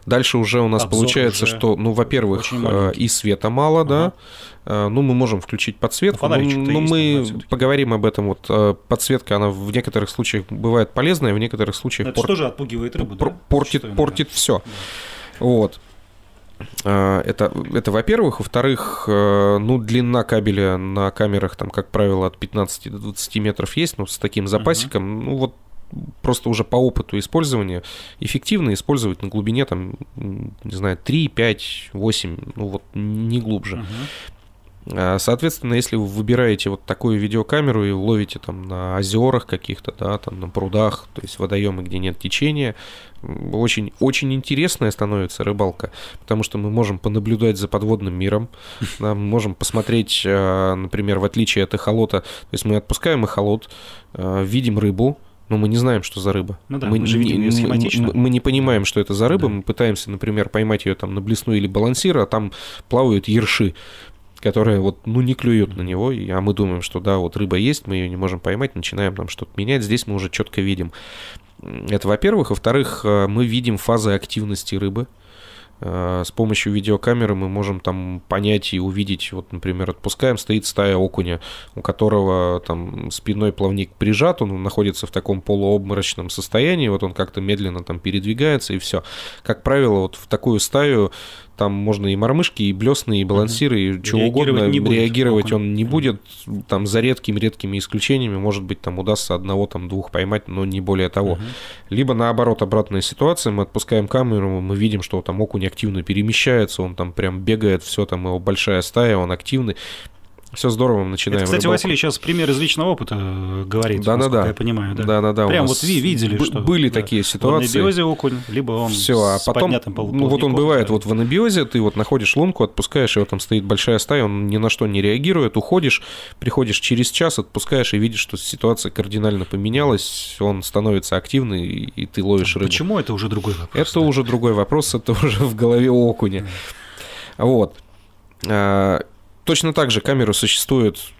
Дальше уже у нас Обзор получается, уже что, ну, во-первых, э, и света мало, ага. да. Э, ну, мы можем включить подсветку, но, но ну, мы поговорим об этом. Вот э, подсветка, она в некоторых случаях бывает полезная, в некоторых случаях... Но это порт... тоже отпугивает рыбу, да? Портит, Что портит все. Да. Вот. Это, это во-первых. Во-вторых, ну, длина кабеля на камерах, там, как правило, от 15 до 20 метров есть, ну, с таким запасиком. Угу. Ну, вот просто уже по опыту использования эффективно использовать на глубине, там, не знаю, 3, 5, 8, ну вот не глубже. Uh-huh. Соответственно, если вы выбираете вот такую видеокамеру и ловите там на озерах каких-то, да, там на прудах, то есть водоемы, где нет течения, очень, очень интересная становится рыбалка, потому что мы можем понаблюдать за подводным миром, да, мы можем посмотреть, а, например, в отличие от эхолота, то есть мы отпускаем эхолот, а, видим рыбу, но ну, мы не знаем, что за рыба. Ну да, мы, мы же видим ее схематично. Мы, мы не понимаем, что это за рыба, да. мы пытаемся, например, поймать ее там на блесну или балансира, а там плавают ерши, которые вот, ну, не клюют на него, и, а мы думаем, что да, вот рыба есть, мы ее не можем поймать, начинаем там что-то менять, здесь мы уже четко видим. Это во-первых. Во-вторых, э, мы видим фазы активности рыбы. Э, с помощью видеокамеры мы можем там понять и увидеть, вот, например, отпускаем, стоит стая окуня, у которого там спиной плавник прижат, он находится в таком полуобморочном состоянии, вот он как-то медленно там передвигается и все. Как правило, вот в такую стаю там можно и мормышки, и блесны, и балансиры, и чего реагировать угодно. Не реагировать он не будет. Там за редкими-редкими исключениями, может быть, там удастся одного, там двух поймать, но не более того. Угу. Либо наоборот, обратная ситуация, мы отпускаем камеру, мы видим, что там окунь активно перемещается, он там прям бегает, все там его большая стая, он активный. Все здорово, начинаем. Это, кстати, рыбалку. Василий сейчас пример из личного опыта э, говорит. Да, да, да. Я понимаю, да. Да, да, да. Прям вот видели, что были да, такие ситуации. В анабиозе окунь, либо он Все, а потом, ну вот он бывает, да. вот в анабиозе ты вот находишь лунку, отпускаешь, его там стоит большая стая, он ни на что не реагирует, уходишь, приходишь через час, отпускаешь и видишь, что ситуация кардинально поменялась, он становится активный, и ты ловишь рыбу. Почему это уже другой вопрос? Это да? уже другой вопрос, это уже в голове окуня. Вот. А, Точно так же камеры существуют,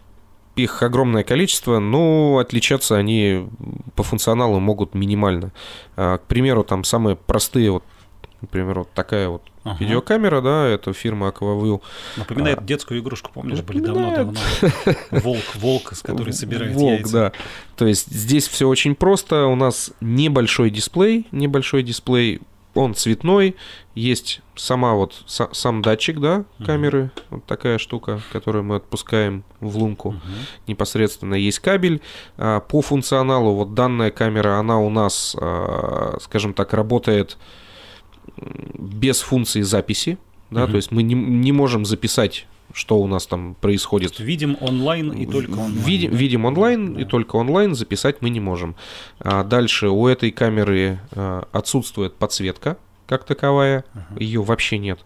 их огромное количество, но отличаться они по функционалу могут минимально. А, к примеру, там самые простые вот например, вот такая вот ага. видеокамера, да, это фирма Aquaview. Напоминает а, детскую игрушку, помнишь, напоминает. были давно-давно. Волк, волк, с который собирает волк, яйца. да. То есть здесь все очень просто. У нас небольшой дисплей, небольшой дисплей, он цветной, есть сама вот са, сам датчик, да, камеры, uh-huh. вот такая штука, которую мы отпускаем в лунку uh-huh. непосредственно. Есть кабель. А, по функционалу вот данная камера, она у нас, а, скажем так, работает без функции записи, да, uh-huh. то есть мы не, не можем записать что у нас там происходит. Видим онлайн и только онлайн. Видим, видим онлайн да. и только онлайн, записать мы не можем. А дальше у этой камеры э, отсутствует подсветка как таковая, uh-huh. ее вообще нет.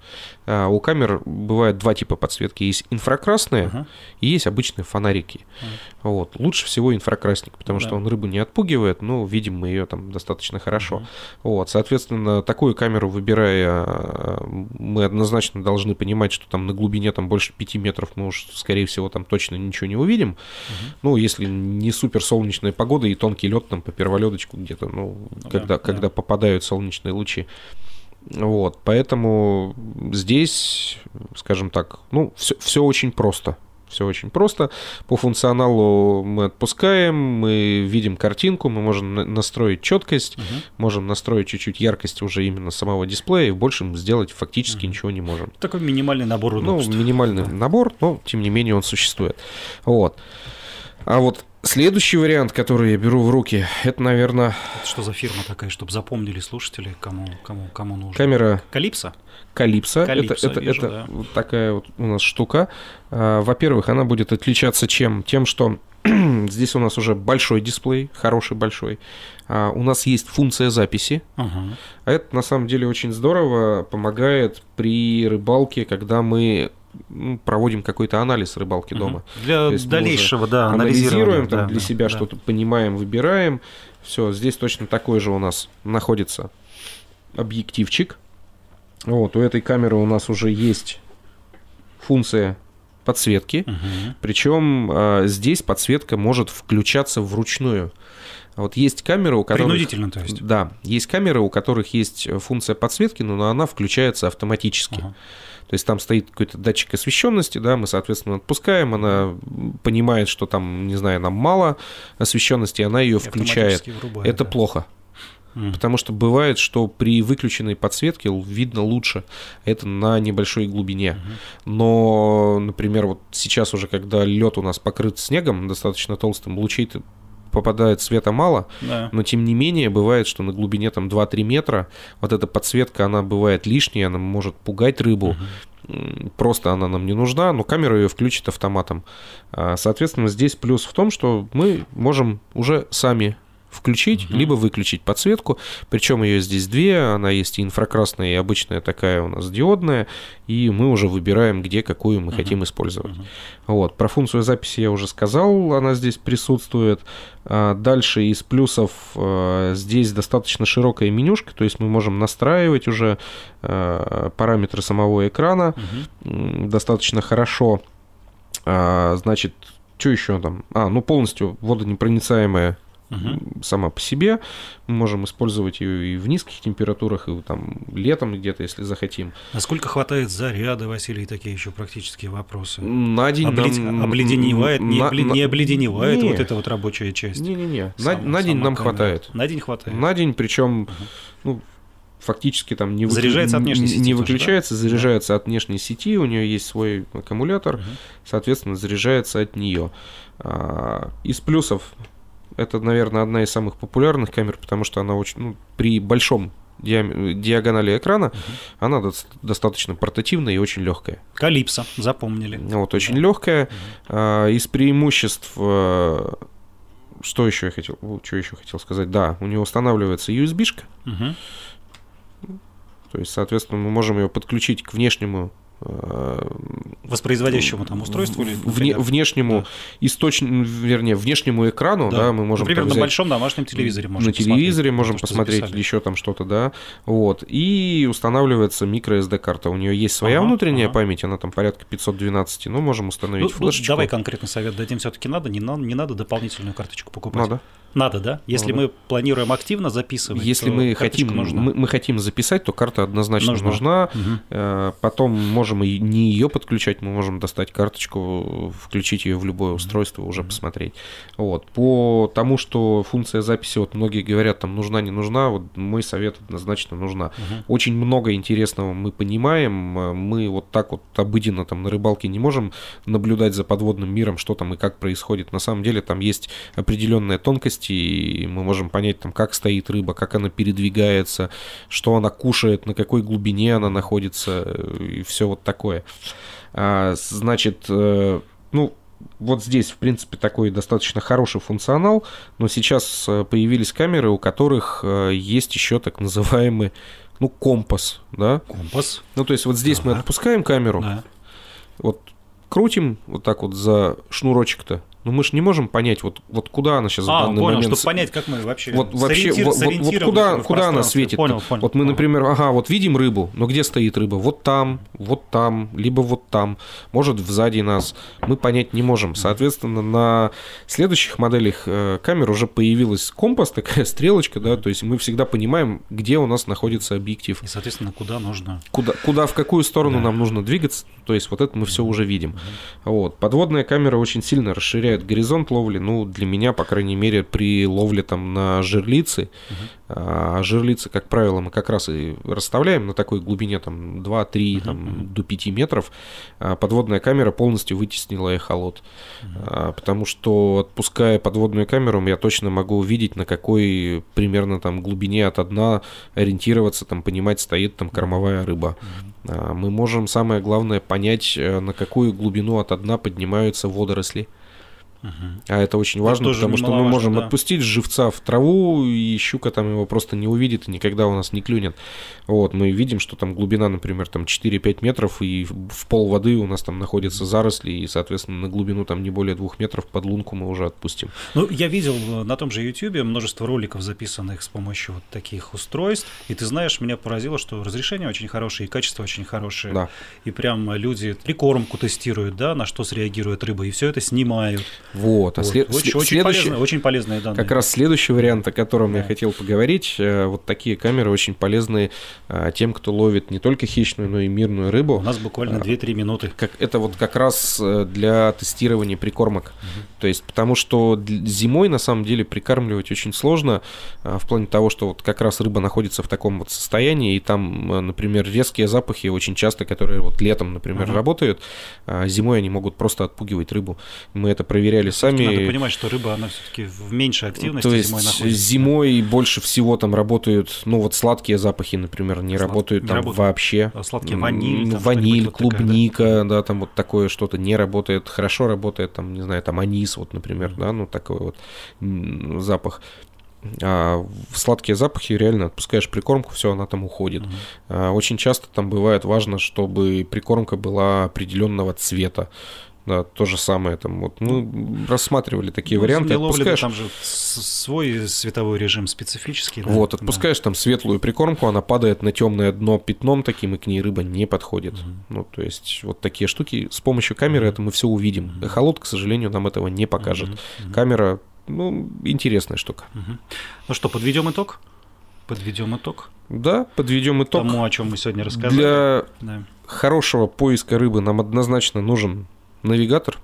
А у камер бывают два типа подсветки. Есть инфракрасные uh-huh. и есть обычные фонарики. Uh-huh. Вот. Лучше всего инфракрасник, потому да. что он рыбу не отпугивает, но видим мы ее там достаточно хорошо. Uh-huh. Вот. Соответственно, такую камеру выбирая, мы однозначно должны понимать, что там на глубине там, больше 5 метров мы уж, скорее всего, там точно ничего не увидим. Uh-huh. Ну, если не супер солнечная погода и тонкий лед там по перволедочку где-то, ну, ну когда, да, когда попадают солнечные лучи. Вот, поэтому здесь, скажем так, ну, все, все очень просто. Все очень просто. По функционалу мы отпускаем, мы видим картинку, мы можем настроить четкость, угу. можем настроить чуть-чуть яркость уже именно самого дисплея, и больше мы сделать фактически угу. ничего не можем. Такой минимальный набор удобств. Ну, минимальный да. набор, но тем не менее он существует. Вот. А вот Следующий вариант, который я беру в руки, это, наверное... что за фирма такая, чтобы запомнили слушатели, кому, кому, кому нужно? Камера... Калипса. Калипса. Калипсо это, это, вижу, это да. вот такая вот у нас штука. А, во-первых, она будет отличаться чем? Тем, что здесь у нас уже большой дисплей, хороший большой. А, у нас есть функция записи. Угу. Это на самом деле очень здорово помогает при рыбалке, когда мы ну, проводим какой-то анализ рыбалки дома. Для дальнейшего, да, анализируем, там, да, для себя да. что-то понимаем, выбираем. Все, здесь точно такой же у нас находится объективчик. Вот, у этой камеры у нас уже есть функция подсветки. Угу. Причем э, а, здесь подсветка может включаться вручную. Вот есть камеры, у которых... Принудительно, то есть? Да. Есть камеры, у которых есть э, функция подсветки, но она включается автоматически. Угу. То есть там стоит какой-то датчик освещенности, да, мы, соответственно, отпускаем, она понимает, что там, не знаю, нам мало освещенности, она ее включает. Врубает, Это да. плохо. Потому что бывает, что при выключенной подсветке видно лучше. Это на небольшой глубине. Но, например, вот сейчас уже, когда лед у нас покрыт снегом достаточно толстым, лучей попадает света мало, да. но тем не менее бывает, что на глубине там 2-3 метра вот эта подсветка, она бывает лишняя, она может пугать рыбу. Угу. Просто она нам не нужна, но камера ее включит автоматом. А, соответственно, здесь плюс в том, что мы можем уже сами включить, угу. либо выключить подсветку. Причем ее здесь две, она есть и инфракрасная, и обычная такая у нас диодная, и мы уже выбираем, где какую мы угу. хотим использовать. Угу. Вот. Про функцию записи я уже сказал, она здесь присутствует. А дальше из плюсов э, здесь достаточно широкая менюшка, то есть мы можем настраивать уже э, параметры самого экрана угу. достаточно хорошо. А, значит, что еще там? А, ну полностью водонепроницаемая угу. сама по себе. Мы можем использовать ее и в низких температурах, и там летом где-то, если захотим. Насколько хватает заряда, Василий, такие еще практические вопросы? На день Облед... нам... Обледеневает, не, на... не обледеневает не. вот эта вот рабочая часть? Не-не-не, на, на день нам камера. хватает. На день хватает? На день, причем... Угу. Ну, фактически там не, заряжается вык... от внешней сети не выключается, да? заряжается да. от внешней сети, у нее есть свой аккумулятор, угу. соответственно, заряжается от нее. А, из плюсов это, наверное, одна из самых популярных камер, потому что она очень, ну, при большом диагонали экрана, угу. она достаточно портативная и очень легкая. Калипса запомнили. Вот, очень да. легкая. Угу. А, из преимуществ э, что еще я хотел, что еще хотел сказать? Да, у нее устанавливается USB-шка. Угу. То есть, соответственно, мы можем ее подключить к внешнему Э, воспроизводящему там устройству или вне, внешнему да. источнику, вернее, внешнему экрану, да, да мы можем например, взять, на большом домашнем телевизоре можем на телевизоре можем посмотреть записали. еще там что-то, да, вот и устанавливается микро SD карта, у нее есть своя ага, внутренняя ага. память, она там порядка 512, ну можем установить ну, ну, флешечку. Давай конкретный совет дадим, все-таки надо, не надо, не надо дополнительную карточку покупать. Надо. Надо, да? Если надо. мы планируем активно записывать, если мы хотим, нужна. Мы, мы хотим записать, то карта однозначно нужна. нужна. Угу. Потом можем и не ее подключать, мы можем достать карточку, включить ее в любое устройство, уже посмотреть. Вот. По тому, что функция записи, вот многие говорят, там нужна, не нужна, вот мой совет однозначно нужна. Угу. Очень много интересного мы понимаем, э, мы вот так вот обыденно там на рыбалке не можем наблюдать за подводным миром, что там и как происходит. На самом деле там есть определенные тонкости, и мы можем понять там, как стоит рыба, как она передвигается, что она кушает, на какой глубине она находится, э, и все вот такое. А, значит, э, ну, вот здесь, в принципе, такой достаточно хороший функционал, но сейчас э, появились камеры, у которых э, есть еще так называемый, ну, компас, да? Компас. Ну, то есть вот здесь ага. мы отпускаем камеру, да. вот крутим вот так вот за шнурочек-то, ну мы же не можем понять, вот, вот куда она сейчас а, в данный понял, момент... чтобы понять, как мы вообще... Вот, вообще, вот, вот, куда, куда она светит? Понял, понял. Вот мы, например, ага, вот видим рыбу, но где стоит рыба? Вот там, вот там, либо вот там, может, сзади нас. Мы понять не можем. Соответственно, на следующих моделях э, камер уже появилась компас, такая стрелочка, да, то есть мы всегда понимаем, где у нас находится объектив. И, соответственно, куда нужно... Куда, куда в какую сторону да. нам нужно двигаться, то есть вот это мы все уже видим. Угу. Вот. Подводная камера очень сильно расширяет расширяет горизонт ловли. Ну, для меня, по крайней мере, при ловле там на жерлицы, угу. А, а жерлицы, как правило, мы как раз и расставляем на такой глубине там 2-3, угу. там до 5 метров. А подводная камера полностью вытеснила эхолот. Угу. А, потому что, отпуская подводную камеру, я точно могу увидеть, на какой примерно там глубине от дна ориентироваться, там понимать, стоит там кормовая рыба. Угу. А, мы можем, самое главное, понять, э, на какую глубину от дна поднимаются водоросли. А это очень важно, потому что мы можем да. отпустить живца в траву, и щука там его просто не увидит и никогда у нас не клюнет. Вот, мы видим, что там глубина, например, там 4-5 метров, и в пол воды у нас там находятся заросли, и, соответственно, на глубину там не более 2 метров под лунку мы уже отпустим. Ну, я видел э, на том же YouTube множество роликов, записанных с помощью вот таких устройств, и ты знаешь, меня поразило, что разрешение очень хорошее, и качество очень хорошее. Да. И прям люди прикормку тестируют, да, на что среагирует рыба, и все это снимают. Вот. вот. А след... очень, следующий... полезные, очень полезные данные. Как раз следующий вариант, о котором да. я хотел поговорить. Э, вот такие камеры очень полезны а, тем, кто ловит не только хищную, но и мирную рыбу. У нас буквально 2-3 а, минуты. Как, это вот как раз э, для тестирования прикормок. Угу. То есть, потому что зимой, на самом деле, прикармливать очень сложно, а, в плане того, что вот как раз рыба находится в таком вот состоянии, и там, э, например, резкие запахи очень часто, которые вот летом, например, угу. работают, зимой они могут просто отпугивать рыбу. Мы это проверяем проверяли сами. Надо понимать, что рыба, она все-таки в меньшей активности То есть зимой находится. Зимой больше всего там работают, ну вот сладкие запахи, например, не Слад... работают не там работают. вообще. А сладкие ваниль. Там ваниль, клубника, такая, да. да, там вот такое что-то не работает, хорошо работает, там, не знаю, там анис, вот, например, да, ну такой вот запах а сладкие запахи реально отпускаешь прикормку, все, она там уходит. Mm-hmm. Очень часто там бывает важно, чтобы прикормка была определенного цвета. Да, то же самое там. Вот, ну, рассматривали такие ну, варианты. отпускаешь... Там же свой световой режим специфический. Да? Вот, отпускаешь да. там светлую прикормку, она падает на темное дно пятном таким, и к ней рыба не подходит. Угу. Ну, то есть вот такие штуки. С помощью камеры это мы все увидим. Угу. Холод, к сожалению, нам этого не покажет. Угу. Камера, ну, интересная штука. Угу. Ну что, подведем итог? Подведем итог. Да, подведем итог. Тому, о чем мы сегодня рассказывали. Для да. хорошего поиска рыбы нам однозначно нужен навигатор.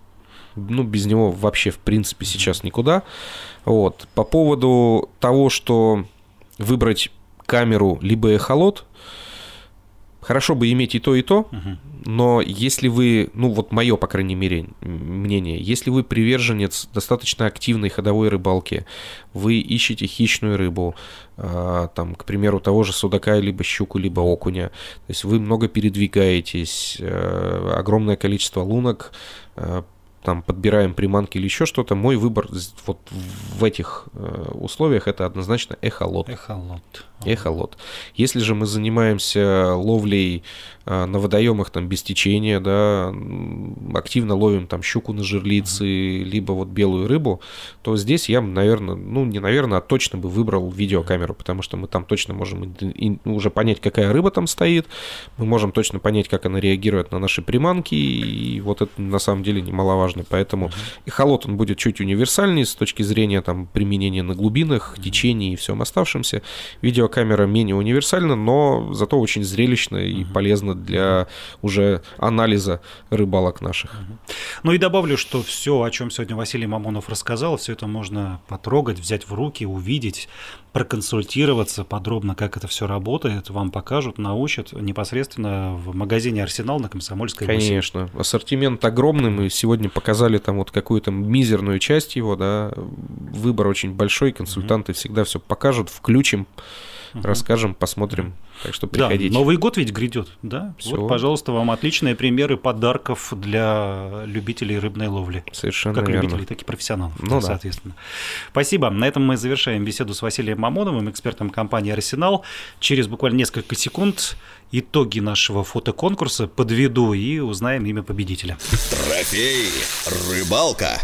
Ну, без него вообще, в принципе, сейчас никуда. Вот. По поводу того, что выбрать камеру либо эхолот, хорошо бы иметь и то, и то, но если вы, ну вот мое, по крайней мере, мнение, если вы приверженец достаточно активной ходовой рыбалки, вы ищете хищную рыбу, а, там, к примеру, того же судака, либо щуку, либо окуня. То есть вы много передвигаетесь, э, огромное количество лунок, э, там подбираем приманки или еще что-то, мой выбор вот в этих э, условиях это однозначно эхолот. Эхолот. Эхолот. Если же мы занимаемся ловлей э, на водоемах там без течения, да, активно ловим там щуку на жерлице, uh-huh. либо вот белую рыбу, то здесь я, наверное, ну не наверное, а точно бы выбрал видеокамеру, потому что мы там точно можем уже понять, какая рыба там стоит, мы можем точно понять, как она реагирует на наши приманки, и вот это на самом деле немаловажно нужно. Поэтому mm-hmm. эхолот он будет чуть универсальнее с точки зрения там, применения на глубинах, течений и всем оставшемся. Видеокамера менее универсальна, но зато очень зрелищно и полезно для уже анализа рыбалок наших. Ну и добавлю, что все, о чем сегодня Василий Мамонов рассказал, все это можно потрогать, взять в руки, увидеть проконсультироваться подробно, как это все работает, вам покажут, научат непосредственно в магазине «Арсенал» на Комсомольской Конечно. 8. Ассортимент огромный, мы сегодня показали там вот какую-то мизерную часть его, да, выбор очень большой, консультанты mm-hmm. всегда все покажут, включим угу. расскажем, посмотрим. Так что приходите. Да, Новый год ведь грядет, да? Все. Вот, пожалуйста, вам отличные примеры подарков для любителей рыбной ловли. Совершенно Как верно. любителей, так и профессионалов, ну, да. соответственно. Спасибо. На этом мы завершаем беседу с Василием Мамоновым, экспертом компании «Арсенал». Через буквально несколько секунд итоги нашего фотоконкурса подведу и узнаем имя победителя. Трофей «Рыбалка»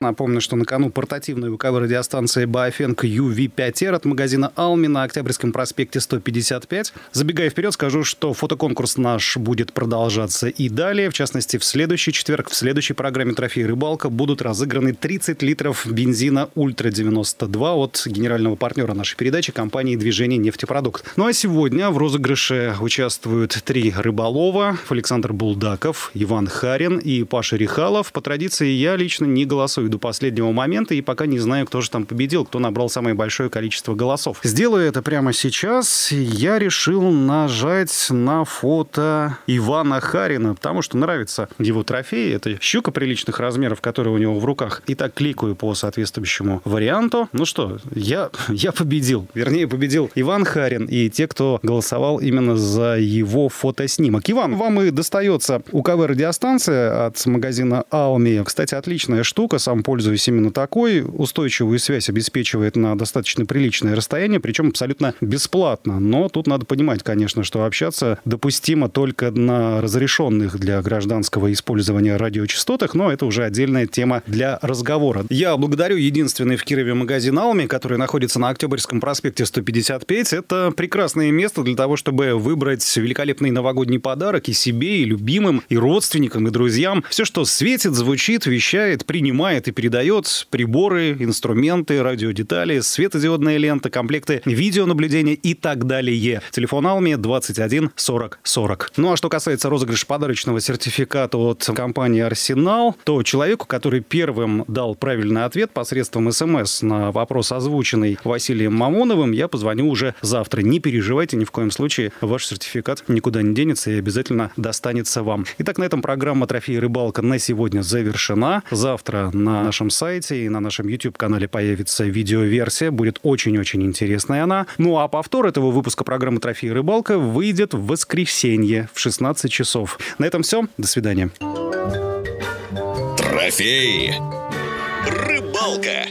Напомню, что на кону портативная боковая радиостанция Баофенко UV5R от магазина «Алми» на Октябрьском проспекте 155. Забегая вперед, скажу, что фотоконкурс наш будет продолжаться и далее. В частности, в следующий четверг в следующей программе «Трофей рыбалка» будут разыграны 30 литров бензина «Ультра-92» от генерального партнера нашей передачи компании «Движение нефтепродукт». Ну а сегодня в розыгрыше участвуют три рыболова – Александр Булдаков, Иван Харин и Паша Рихалов. По традиции, я лично не голосую досматриваю до последнего момента и пока не знаю, кто же там победил, кто набрал самое большое количество голосов. Сделаю это прямо сейчас. Я решил нажать на фото Ивана Харина, потому что нравится его трофей. Это щука приличных размеров, которая у него в руках. И так кликаю по соответствующему варианту. Ну что, я, я победил. Вернее, победил Иван Харин и те, кто голосовал именно за его фотоснимок. Иван, вам и достается УКВ радиостанция от магазина Алми. Кстати, отличная штука, сам сам пользуюсь именно такой. Устойчивую связь обеспечивает на достаточно приличное расстояние, причем абсолютно бесплатно. Но тут надо понимать, конечно, что общаться допустимо только на разрешенных для гражданского использования радиочастотах, но это уже отдельная тема для разговора. Я благодарю единственный в Кирове магазин «Алми», который находится на Октябрьском проспекте 155. Это прекрасное место для того, чтобы выбрать великолепный новогодний подарок и себе, и любимым, и родственникам, и друзьям. Все, что светит, звучит, вещает, принимает и передает, приборы, инструменты, радиодетали, светодиодная лента, комплекты видеонаблюдения и так далее. Телефон Алми 21 40 40. Ну а что касается розыгрыша подарочного сертификата от компании «Арсенал», то человеку, который первым дал правильный ответ посредством СМС на вопрос, озвученный Василием Мамоновым, я позвоню уже завтра. Не переживайте ни в коем случае, ваш сертификат никуда не денется и обязательно достанется вам. Итак, на этом программа «Трофей рыбалка» на сегодня завершена. Завтра на на нашем сайте и на нашем YouTube-канале появится видеоверсия. Будет очень-очень интересная она. Ну а повтор этого выпуска программы «Трофей рыбалка» выйдет в воскресенье в 16 часов. На этом все. До свидания. Трофей. Рыбалка.